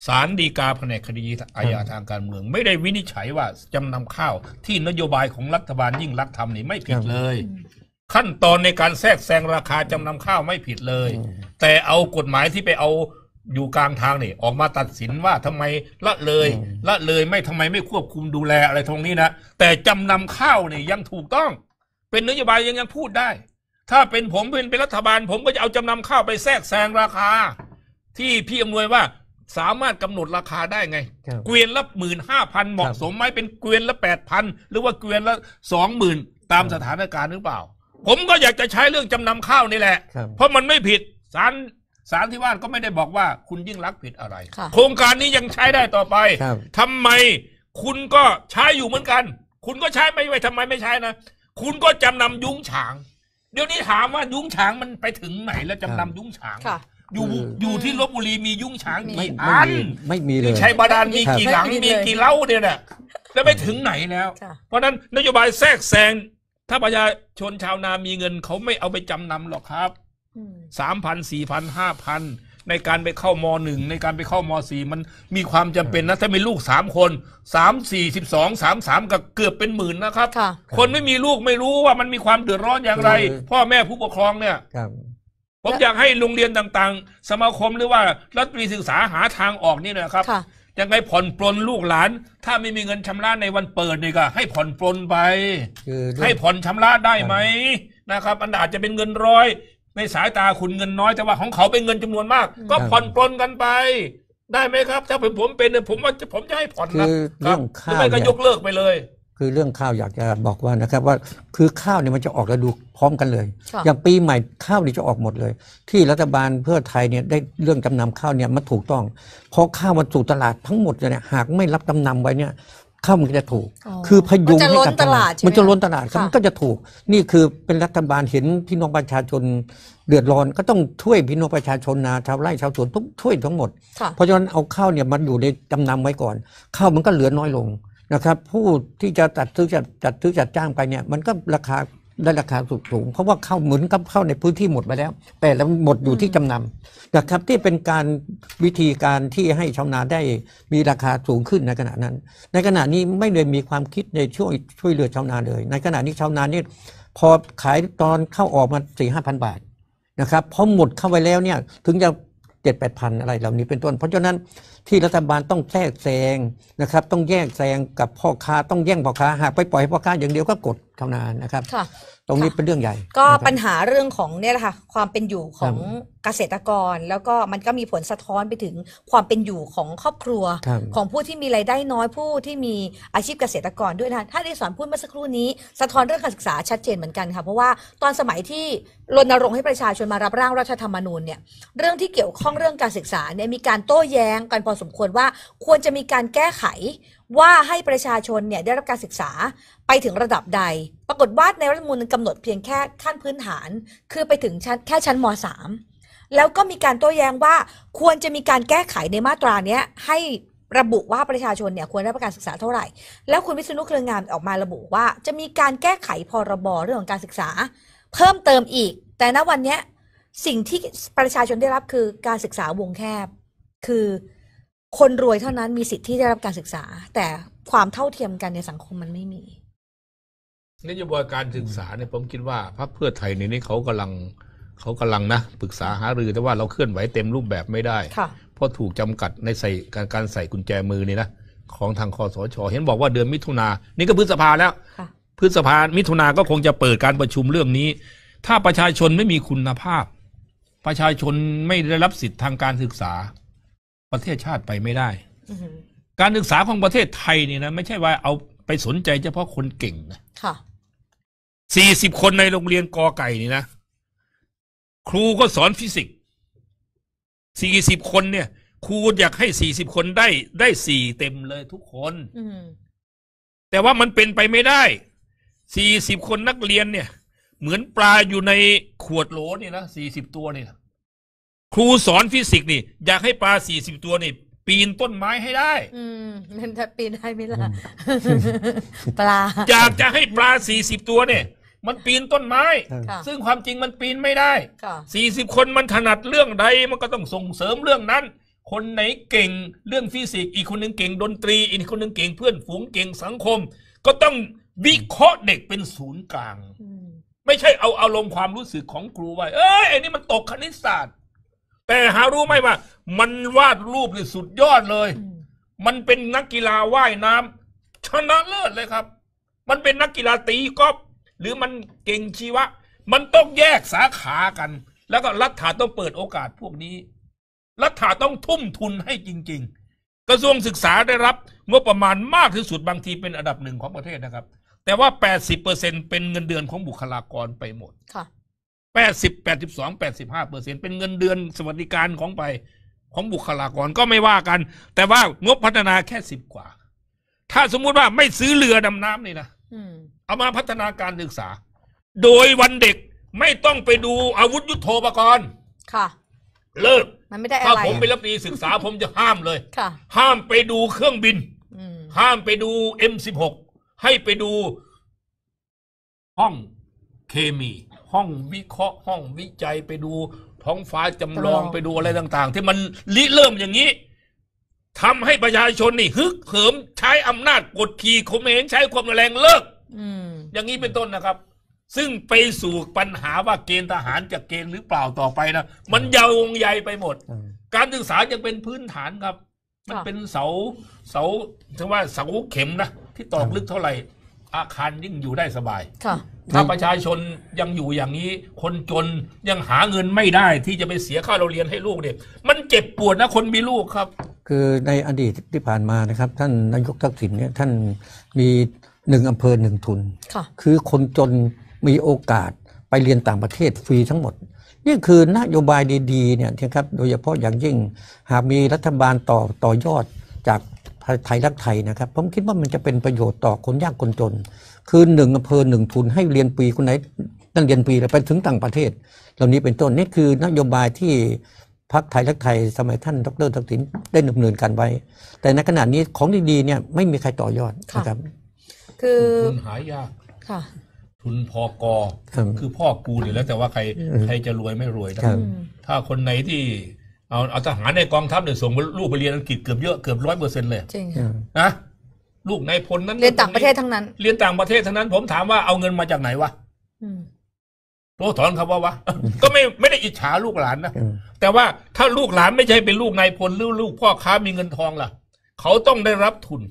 สารดีกาแผนคดีอาญาทางการเมือง ไม่ได้วินิจฉัยว่าจำนำข้าว ที่นโยบายของรัฐบาลยิ่งรักทำนี่ไม่ผิดเลย ขั้นตอนในการแทรกแซงราคาจำนำข้าวไม่ผิดเลย แต่เอากฎหมายที่ไปเอาอยู่กลางทางนี่ออกมาตัดสินว่าทำไมละเลย ละเลยไม่ทำไมไม่ควบคุมดูแลอะไรตรงนี้นะ แต่จำนำข้าวนี่ยังถูกต้องเป็นนโยบายยังยังพูดได้ ถ้าเป็นผม เป็นเป็นรัฐบาล ผมก็จะเอาจำนำข้าวไปแทรกแซงราคา ที่พี่อำนวยว่าสามารถกำหนดราคาได้ไง เกวียนละหมื่นห้าพันเหมาะสมไหมเป็นเกวียนละแปดพันหรือว่าเกวียนละสองหมื่นตามสถานการณ์หรือเปล่า ผมก็อยากจะใช้เรื่องจำนำข้าวนี่แหละ เพราะมันไม่ผิดสารสารที่ว่าก็ไม่ได้บอกว่า คุณยิ่งรักผิดอะไรโครงการนี้ยังใช้ได้ต่อไปทำไมคุณก็ใช้อยู่เหมือนกัน คุณก็ใช้ไม่ไว้ทำไมไม่ใช้นะคุณก็จำนำยุ้งฉาง เดี๋ยวนี้ถามว่ายุ้งฉางมันไปถึงไหนแล้วจำนำยุ้งฉางค่ะอยู่ อยู่ที่ลบบุรีมียุ้งฉางไม่กี่อัน ไม่มีเลยใช้ยบาดาลมีกี่หลัง มีกี่เล่าเนี่ยนะแล้วไปถึงไหนแล้ว เพราะนั้นนโยบายแทรกแซง ถ้าประชาชนชาวนามีเงินเขาไม่เอาไปจำนำหรอกครับสามพันสี่พันห้าพันในการไปเข้ามหนึ่งในการไปเข้ามสี่มันมีความจำเป็นนะ ถ้ามีลูกสามคนสามสี่สิบสองสามสามกบเกือบเป็นหมื่นนะครับคคนไม่มีลูกไม่รู้ว่ามันมีความเดือดร้อนอย่างไร พ่อแม่ผู้ปกครองเนี่ย ผมอยากให้โรงเรียนต่างๆ สมาคมหรือว่ารัฐวิศึกษาหาทางออกนี่นะครับ ยังไงผ่อนปลนลูกหลาน ถ้าไม่มีเงินชำระในวันเปิดนี่ก็ให้ผ่อนปลนไปให้ผ่อนชำระได้ไหมนะครับอันอาจจะเป็นเงินร้อยในสายตาคุณเงินน้อยแต่ว่าของเขาเป็นเงินจำนวนมาก ก็ผ่อนปลนกันไป ได้ไหมครับ ถ้าผมผมเป็นเนี่ยผมว่าผมจะให้ผ่อนคือเรื่องข้าวไม่ก็เนี่ยยกเลิกไปเลย คือเรื่องข้าวอยากจะบอกว่านะครับว่าคือข้าวเนี่ยมันจะออกแล้วดูพร้อมกันเลย อย่างปีใหม่ข้าวนี่จะออกหมดเลย ที่รัฐบาลเพื่อไทยเนี่ยได้เรื่องจำนำข้าวเนี่ยมันถูกต้องเพราะข้าวมันสู่ตลาดทั้งหมดเนี่ยหากไม่รับจำนำไว้เนี่ยข้าวมันก็จะถูก คือพยุงให้กับตลาดมันจะล้นตลาด มันก็จะถูก นี่คือเป็นรัฐบาลเห็นพี่น้องประชาชนเดือดร้อนก็ต้องช่วยพี่น้องประชาชนนาชาวไร่ชาวสวนทุกช่วยทั้งหมด เพราะฉะนั้นเอาข้าวเนี่ยมันอยู่ในจำนำไว้ก่อนข้าวมันก็เหลือน้อยลงนะครับ ผู้ที่จะจัดซื้อจัดจัดซื้อจัดจ้างไปเนี่ยมันก็ราคาได้ราคาสูงสูงเพราะว่าเข้าเหมือนกับเข้าในพื้นที่หมดไปแล้ว แต่แล้วหมดอยู่ที่จำนำนะครับที่เป็นการวิธีการที่ให้ชาวนาได้มีราคาสูงขึ้นในขณะนั้น ในขณะนี้ไม่เลยมีความคิดในช่วยช่วยเหลือชาวนาเลย ในขณะนี้ชาวนานี่พอขายตอนเข้าออกมาสี่ห้าพันบาทนะครับพอหมดเข้าไปแล้วเนี่ยถึงจะเจ็ดแปดพันอะไรเหล่านี้เป็นต้น เพราะฉะนั้นที่รัฐบาลต้องแทรกแซงนะครับ ต้องแยกแซงกับพ่อค้าต้องแย่งพ่อค้า หากไปปล่อยให้พ่อค้าอย่างเดียวก็กดเท่านานนะครับค่ะตรงนี้เป็นเรื่องใหญ่ ก็ปัญหาเรื่องของเนี่ยแหละค่ะความเป็นอยู่ของเกษตรกรแล้วก็มันก็มีผลสะท้อนไปถึงความเป็นอยู่ของครอบครัวของผู้ที่มีรายได้น้อยผู้ที่มีอาชีพเกษตรกรด้วยนะถ้าดิสอนพูดเมื่อสักครู่นี้สะท้อนเรื่องการศึกษาชัดเจนเหมือนกันค่ะ เพราะว่าตอนสมัยที่รณรงค์ให้ประชาชนมารับร่างรัฐธรรมนูญเนี่ยเรื่องที่เกี่ยวข้องเรื่องการศึกษาเนี่ยมีการโต้แย้งกันพอสมควรว่าควรจะมีการแก้ไขว่าให้ประชาชนเนี่ยได้รับการศึกษาไปถึงระดับใด ปรากฏว่าในรัฐมนูลกำหนดเพียงแค่ขั้นพื้นฐาน คือไปถึงแค่ชั้นม .3 แล้วก็มีการโต้แย้งว่าควรจะมีการแก้ไขในมาตราเนี้ยให้ระบุว่าประชาชนเนี่ยควรได้รับการศึกษาเท่าไหร่แล้วคุณวิศนุเครืองามออกมาระบุว่า จะมีการแก้ไขพรบรเรื่องของการศึกษา เพิ่มเติมอีก แต่ณวันนี้สิ่งที่ประชาชนได้รับคือการศึกษาวงแคบ คือคนรวยเท่านั้นมีสิทธิ์ที่ได้รับการศึกษา แต่ความเท่าเทียมกันในสังคมมันไม่มีนโยบายการศึกษาเนี่ยผมคิดว่า พรรคเพื่อไทยในนี้เขากำลังเขากำลังนะปรึกษาหารือแต่ว่าเราเคลื่อนไหวเต็มรูปแบบไม่ได้ เพราะถูกจำกัดในใส่การการใส่กุญแจมือนี่นะของทางคอสช เห็นบอกว่าเดือนมิถุนานี่ก็พฤษภาแล้วพฤษภามิถุนาก็คงจะเปิดการประชุมเรื่องนี้ ถ้าประชาชนไม่มีคุณภาพ ประชาชนไม่ได้รับสิทธิทางการศึกษาประเทศชาติไปไม่ได้ การศึกษาของประเทศไทยนี่นะไม่ใช่ว่าเอาไปสนใจเฉพาะคนเก่งนะ ค่ะ สี่สิบคนในโรงเรียนกอไก่นี่นะครูก็สอนฟิสิกส์สี่สิบคนเนี่ย ครูอยากให้สี่สิบคนได้ได้สี่เต็มเลยทุกคนแต่ว่ามันเป็นไปไม่ได้สี่สิบคนนักเรียน เนี่ย เหมือนปลาอยู่ในขวดโหลนี่นะสี่สิบตัวเนี่ยครูสอนฟิสิกส์นี่อยากให้ปลาสี่สิบตัวนี่ปีนต้นไม้ให้ได้ อืมมันจะปีนได้ไหมล่ะปลาอยากจะให้ปลาสี่สิบตัวเนี่ย มันปีนต้นไม้ ซึ่งความจริงมันปีนไม่ได้สี่สิบคนมันถนัดเรื่องใด มันก็ต้องส่งเสริมเรื่องนั้น คนไหนเก่งเรื่องฟิสิกส์อีกคนหนึ่งเก่งดนตรี อีกคนหนึ่งเก่งเพื่อนฝูงเก่งสังคม ก็ต้องวิเคราะห์เด็กเป็นศูนย์กลางไม่ใช่เอาเอารมณ์ความรู้สึกของครูไว้ เอ้ยไอ้นี่มันตกคณิตศาสตร์แต่หารู้ไหมว่า มันวาดรูปนี่สุดยอดเลย มันเป็นนักกีฬาว่ายน้ำชนะเลิศเลยครับ มันเป็นนักกีฬาตีกอล์ฟหรือมันเก่งชีวะ มันต้องแยกสาขากัน แล้วก็รัฐาต้องเปิดโอกาสพวกนี้ รัฐาต้องทุ่มทุนให้จริงๆ กระทรวงศึกษาได้รับงบประมาณมากที่สุดบางทีเป็นอันดับหนึ่งของประเทศนะครับ แต่ว่า80%เป็นเงินเดือนของบุคลากรไปหมดค่ะแแแปปปดดดสสสิิบบองสิบห้าเปอร์เซ็นเป็นเงินเดือนสวัสดิการของไป ของบุคลากรก็ไม่ว่ากัน แต่ว่างบพัฒนาแค่สิบกว่า ถ้าสมมุติว่าไม่ซื้อเรือดำน้ำนี่นะเอามาพัฒนาการศึกษา โดยวันเด็กไม่ต้องไปดูอาวุธยุโทโธปกรณ์ค่ะ เลิกมันไม่ได้อะไรถ้าผมไปรับตีศึกษาผมจะห้ามเลยค่ะ ห้ามไปดูเครื่องบินห้ามไปดู M16 ให้ไปดู ห้องเคมีห้องวิเคราะห์ห้องวิจัยไปดูท้องฟ้าจำลองลองไปดูอะไรต่างๆ ที่มันริเริ่มอย่างนี้ทำให้ประชาชนนี่ฮึกเหิมใช้อำนาจกดขี่ข่มเหงใช้ความรุนแรงเลิก อือย่างนี้เป็นต้นนะครับ ซึ่งไปสู่ปัญหาว่าเกณฑ์ทหารจะเกณฑ์หรือเปล่าต่อไปนะมันยาวงใหญ่ไปหมด การศึกษายังเป็นพื้นฐานครับ มันเป็นเสา เสาถือว่าเสาเข็มนะที่ตอกลึกเท่าไหร่อาคารยิ่งอยู่ได้สบาย ถ้าประชาชนยังอยู่อย่างนี้ คนจนยังหาเงินไม่ได้ที่จะไปเสียค่าเราเรียนให้ลูกเนี่ยมันเจ็บปวดนะคนมีลูกครับ คือในอดีตที่ผ่านมานะครับ ท่านนายกทักษิณเนี่ยท่านมีหนึ่งอำเภอหนึ่งทุนคคือคนจนมีโอกาสไปเรียนต่างประเทศฟรีทั้งหมด นี่คือนโยบายดีๆเนี่ยนะครับโดยเฉพาะอย่างยิ่งหากมีรัฐบาลต่อต่อยอดจากไทยรักไทยนะครับ ผมคิดว่ามันจะเป็นประโยชน์ต่อคนยากคนจน คือหนึ่งอำเภอหนึ่งทุนให้เรียนปีคนไหนนั่งเรียนปีแล้วไปถึงต่างประเทศเหล่านี้เป็นต้นนี่คือนโยบายที่พรรคไทยรักไทยสมัยท่าน ดรทักษิณได้ดำเนินการไว้ แต่ในขณะนี้ของดีๆเนี่ยไม่มีใครต่อยอดนะครับ คือทุนหายากค่ะ ทุนพอกอคือพ่อกูหรือแล้วแต่ว่าใครใครจะรวยไม่รวยถ้าคนไหนที่เอาเอาทหารในกองทัพเนี่ยส่งลูกไปเรียนอังกฤษเกือบเยอะเกือบร้อยเปอร์เซ็นต์เลยจริงค่ะนะลูกนายพลนั้นเรียนต่างประเทศทั้งนั้น เรียนต่างประเทศทั้งนั้น ผมถามว่าเอาเงินมาจากไหนวะโตษถอนครับว่าวะก็ไม่ไม่ได้อิจฉาลูกหลานนะแต่ว่าถ้าลูกหลานไม่ใช่เป็นลูกนายพลหรือลูกพ่อค้ามีเงินทองล่ะ เขาต้องได้รับทุน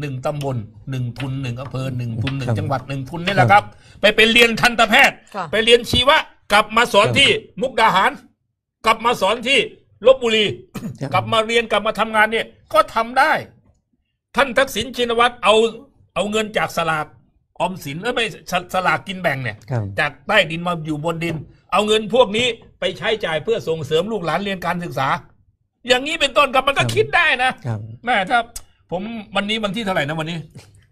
หนึ่งตำบลหนึ่งทุนหนึ่งอำเภอหนึ่งทุนหนึ่งจังหวัดหนึ่งทุนนี่แหละครับ ไปเป็นเรียนทันตแพทย์ไปเรียนชีวะกลับมาสอนที่มุกดาหาร กลับมาสอนที่ลบบุรีกลับมาเรียนกลับมาทำงานเนี่ยก็ทำได้ ท่านทักษิณชินวัตรเอาเอาเงินจากสลากอมสินแล้วไม่ สลากกินแบ่งเนี่ยจากใต้ดินมาอยู่บนดิน เอาเงินพวกนี้ไปใช้จ่ายเพื่อส่งเสริมลูกหลานเรียนการศึกษา อย่างนี้เป็นต้นกับมันก็คิดได้นะแม่ถ้า ผมวันนี้วันที่เท่าไหร่นะ วันนี้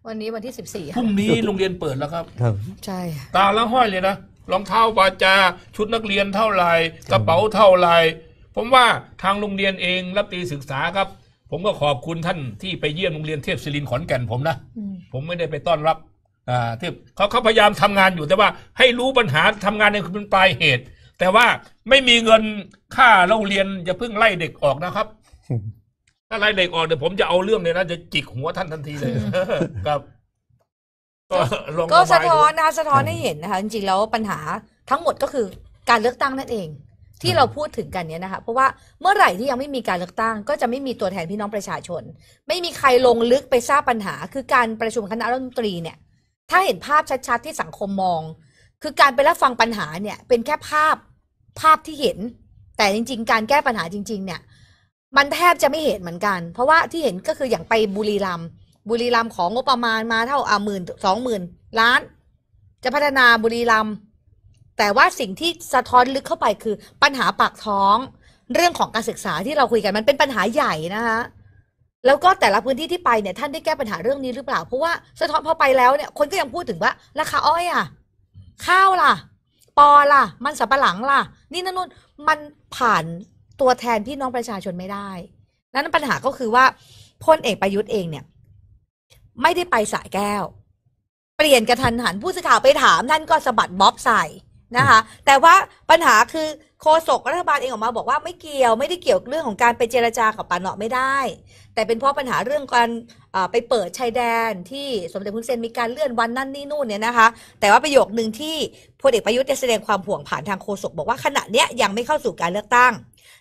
วันนี้วันที่สิบสี่พรุ่งนี้โรงเรียนเปิดแล้ว ครับครับใช่ตาละห้อยเลยนะรองเท้าบาจาชุดนักเรียนเท่าไหร่กระเป๋าเท่าไหร่ผมว่าทางโรงเรียนเองรับตีศึกษาครับ ผมก็ขอบคุณท่าน ที่ไปเยี่ยมโรงเรียนเทพศิรินขอนแก่นผมนะ ผมไม่ได้ไปต้อนรับเทพเขาเขาพยายามทำงานอยู่แต่ว่าให้รู้ปัญหาทำงานในคือเป็นปลายเหตุ แต่ว่าไม่มีเงินค่าเล่าเรียนจะเพิ่งไล่เด็กออกนะครับถ้าไล่เด็กออกเดี๋ยวผมจะเอาเรื่องเลยนะจะจิกหัวท่านทันทีเลยครับก็สะท้อนนะคะสะท้อนให้เห็นนะคะจริงๆแล้วปัญหาทั้งหมดก็คือ การเลือกตั้งนั่นเองที่เราพูดถึงกันเนี่ยนะคะเพราะว่าเมื่อไหร่ที่ยังไม่มีการเลือกตั้ง ก็จะไม่มีตัวแทนพี่น้องประชาชน ไม่มีใครลงลึกไปทราบปัญหา คือการประชุมคณะรัฐมนตรีเนี่ยถ้าเห็นภาพชัดๆที่สังคมมอง คือการไปรับฟังปัญหาเนี่ยเป็นแค่ภาพภาพที่เห็น แต่จริง ๆ การแก้ปัญหาจริงๆเนี่ยมันแทบจะไม่เห็นเหมือนกัน เพราะว่าที่เห็นก็คืออย่างไปบุรีรัมบุรีรัมของงบประมาณมาเท่าอ่าหมื่นสองหมื่นล้าน จะพัฒนาบุรีรัมย์แต่ว่าสิ่งที่สะท้อนลึกเข้าไปคือปัญหาปากท้อง เรื่องของการศึกษาที่เราคุยกันมันเป็นปัญหาใหญ่นะคะแล้วก็แต่ละพื้นที่ ที่ไปเนี่ย ท่านได้แก้ปัญหาเรื่องนี้หรือเปล่า เพราะว่าสะท้อนพอไปแล้วเนี่ย คนก็ยังพูดถึงว่าราคาอ้อยอ่ะข้าวล่ะ ปอล่ะ มันสับปะหลังล่ะ นี่นั่นนู่นมันผ่านตัวแทนพี่น้องประชาชนไม่ได้นั้นปัญหาก็คือว่าพลเอกประยุทธ์เองเนี่ย ไม่ได้ไปสายแก้ว เปลี่ยนกระทันหันผู้สื่อข่าวไปถาม ท่านก็สะบัดบ๊อบใส่นะคะแต่ว่าปัญหาคือโฆษกรัฐบาลเองออกมาบอกว่าไม่เกี่ยว ไม่ได้เกี่ยวเรื่องของการไปเจรจา กับปานเนาะไม่ได้ แต่เป็นเพราะปัญหาเรื่องการไปเปิดชายแดนที่สมเด็จพระเซนมีการเลื่อนวันนั่นนี่นู่นเนี่ยนะคะแต่ว่าประโยคหนึ่งที่ พลเอกประยุทธ์แสดงความห่วงผ่านทางโฆษกบอกว่าขณะเนี้ยยังไม่เข้าสู่การเลือกตั้ง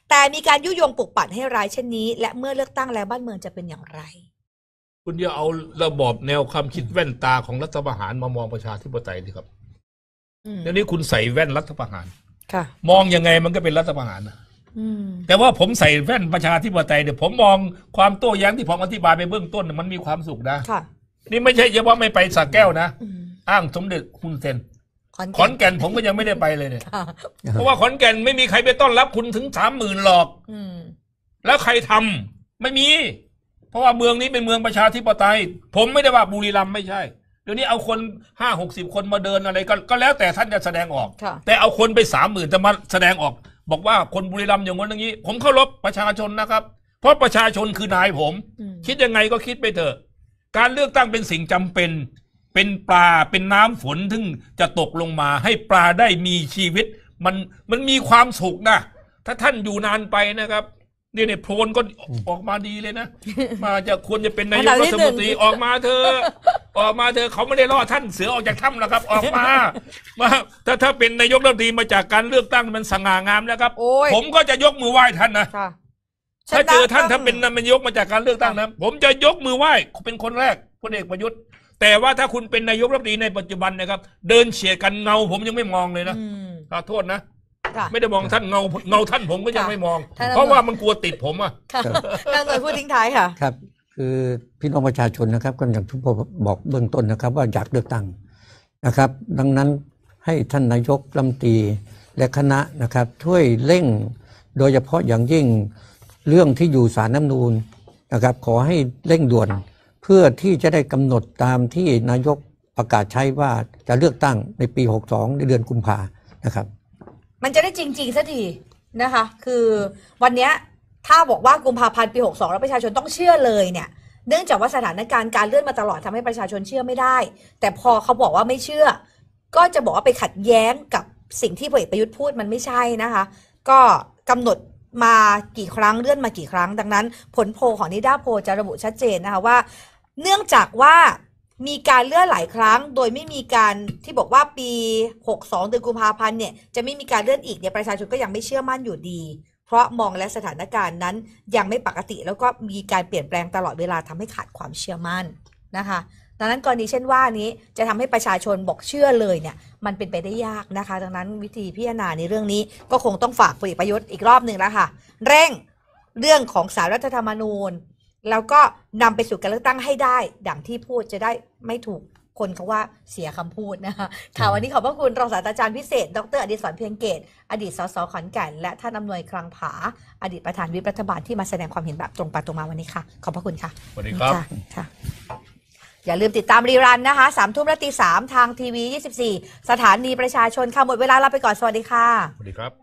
แต่มีการยุยงปลุกปั่นให้ร้ายเช่นนี้ และเมื่อเลือกตั้งแล้วบ้านเมืองจะเป็นอย่างไร คุณอย่าเอาระบอบแนวความคิดแว่นตาของรัฐประหารมามองประชาธิปไตยดีครับเดี๋ยวนี้คุณใส่แว่นรัฐประหารค่ะ มองยังไงมันก็เป็นรัฐประหารนะแต่ว่าผมใส่แว่นประชาธิปไตยเนี่ยผมมองความโต้แย้งที่ผมอธิบายไปเบื้องต้น มันมีความสุขนะค่ะนี่ไม่ใช่เฉพาะไม่ไปสักแก้วนะ อ้างสมเด็จคุณเซน ขอนแก่นผมก็ยังไม่ได้ไปเลยเนี่ย เพราะว่าขอนแก่นไม่มีใครไปต้อนรับคุณถึงสามหมื่นหรอกแล้วใครทำไม่มี เพราะว่าเมืองนี้เป็นเมืองประชาธิปไตย ผมไม่ได้ว่าบุรีรัมย์ไม่ใช่ดี๋ยวนี้เอาคนห้าหกสิบคนมาเดินอะไรก็ก็แล้วแต่ท่านจะแสดงออก แต่เอาคนไปสามหมื่นจะมาแสดงออก บอกว่าคนบุรีรัมย์อย่างนั้นอย่างนี้ ผมเคารพประชาชนนะครับ เพราะประชาชนคือนายผม คิดยังไงก็คิดไปเถอะ การเลือกตั้งเป็นสิ่งจำเป็น เป็นปลาเป็นน้ำฝนถึงจะตกลงมาให้ปลาได้มีชีวิต มันมันมีความสุขนะ ถ้าท่านอยู่นานไปนะครับเนี่ยเนี่ยโพลก็ออกมาดีเลยนะ มาจะควรจะเป็นนายกรัฐมนตรีออกมาเธอออกมาเธอเขาไม่ได้ล่อท่านเสือออกจากถ้ำแล้วครับ ออกมามาถ้าถ้าเป็นนายกรัฐมนตรีมาจากการเลือกตั้งมันสง่างามแล้วครับผมก็จะยกมือไหว้ท่านนะถ้าเจอท่านถ้าเป็นนายกมาจากการเลือกตั้งนะผมจะยกมือไหว้เป็นคนแรกพลเอกประยุทธ์ แต่ว่าถ้าคุณเป็นนายกรัฐมนตรีในปัจจุบันนะครับเดินเฉียดกันเงาผมยังไม่มองเลยนะขอโทษนะไม่ได้มองท่านเงาเงาท่านผมก็ยังไม่มอง เพราะว่ามันกลัวติดผมอ่ะท่านเนยพูดทิ้งท้ายค่ะครับ คือพี่น้องประชาชนนะครับก็อย่างที่ผมบอกเบื้องต้นนะครับ ว่าอยากเลือกตั้งนะครับ ดังนั้นให้ท่านนายก รัฐมนตรีและคณะนะครับช่วยเร่งโดยเฉพาะอย่างยิ่งเรื่องที่อยู่สารน้ำนูนนะครับ ขอให้เร่งด่วน เพื่อที่จะได้กำหนดตามที่นายกประกาศใช้ว่าจะเลือกตั้งในปี 62ในเดือนกุมภานะครับมันจะได้จริงๆสักทีนะคะคือวันนี้ถ้าบอกว่ากุมภาพันธ์ปี62แล้วประชาชนต้องเชื่อเลยเนี่ย เนื่องจากว่าสถานการณ์การเลื่อนมาตลอดทำให้ประชาชนเชื่อไม่ได้ แต่พอเขาบอกว่าไม่เชื่อก็จะบอกว่าไปขัดแย้งกับสิ่งที่พลเอกประยุทธ์พูดมันไม่ใช่นะคะก็กำหนดมากี่ครั้งเลื่อนมากี่ครั้งดังนั้น ผลโพลของนิดาโพจะระบุชัดเจนนะคะว่า เนื่องจากว่ามีการเลื่อนหลายครั้งโดยไม่มีการที่บอกว่าปี 62เดือนกุมภาพันธ์เนี่ยจะไม่มีการเลื่อนอีกเนี่ยประชาชนก็ยังไม่เชื่อมั่นอยู่ดี เพราะมองและสถานการณ์นั้นยังไม่ปกติ แล้วก็มีการเปลี่ยนแปลงตลอดเวลาทำให้ขาดความเชื่อมั่นนะคะดังนั้นกรณีเช่นว่านี้จะทำให้ประชาชนบอกเชื่อเลยเนี่ยมันเป็นไปได้ยากนะคะดังนั้นวิธีพิจารณาในเรื่องนี้ก็คงต้องฝากผลเอกประยุทธ์อีกรอบหนึ่งแล้วค่ะเร่งเรื่องของสารรัฐธรรมนูญแล้วก็นำไปสู่การเลือกตั้งให้ได้ ดังที่พูดจะได้ไม่ถูกคนเขาว่าเสียคำพูดนะคะค่ะวันนี้ขอบพระคุณ รองศาสตราจารย์พิเศษ ดร อดีศรเพียงเกต อดีตสสขอนแก่น และท่านอำนวยคลังผา อดีตประธานวิปรัฐบาลที่มาแสดงความเห็นแบบตรงไปตรงมาวันนี้ค่ะขอบพระคุณค่ะสวัสดีครับค่ะอย่าลืมติดตามรีรันนะคะสามทุ่มและตีสามทางทีวี 24 สถานีประชาชนค่ะหมดเวลาลาไปก่อนสวัสดีค่ะสวัสดีครับ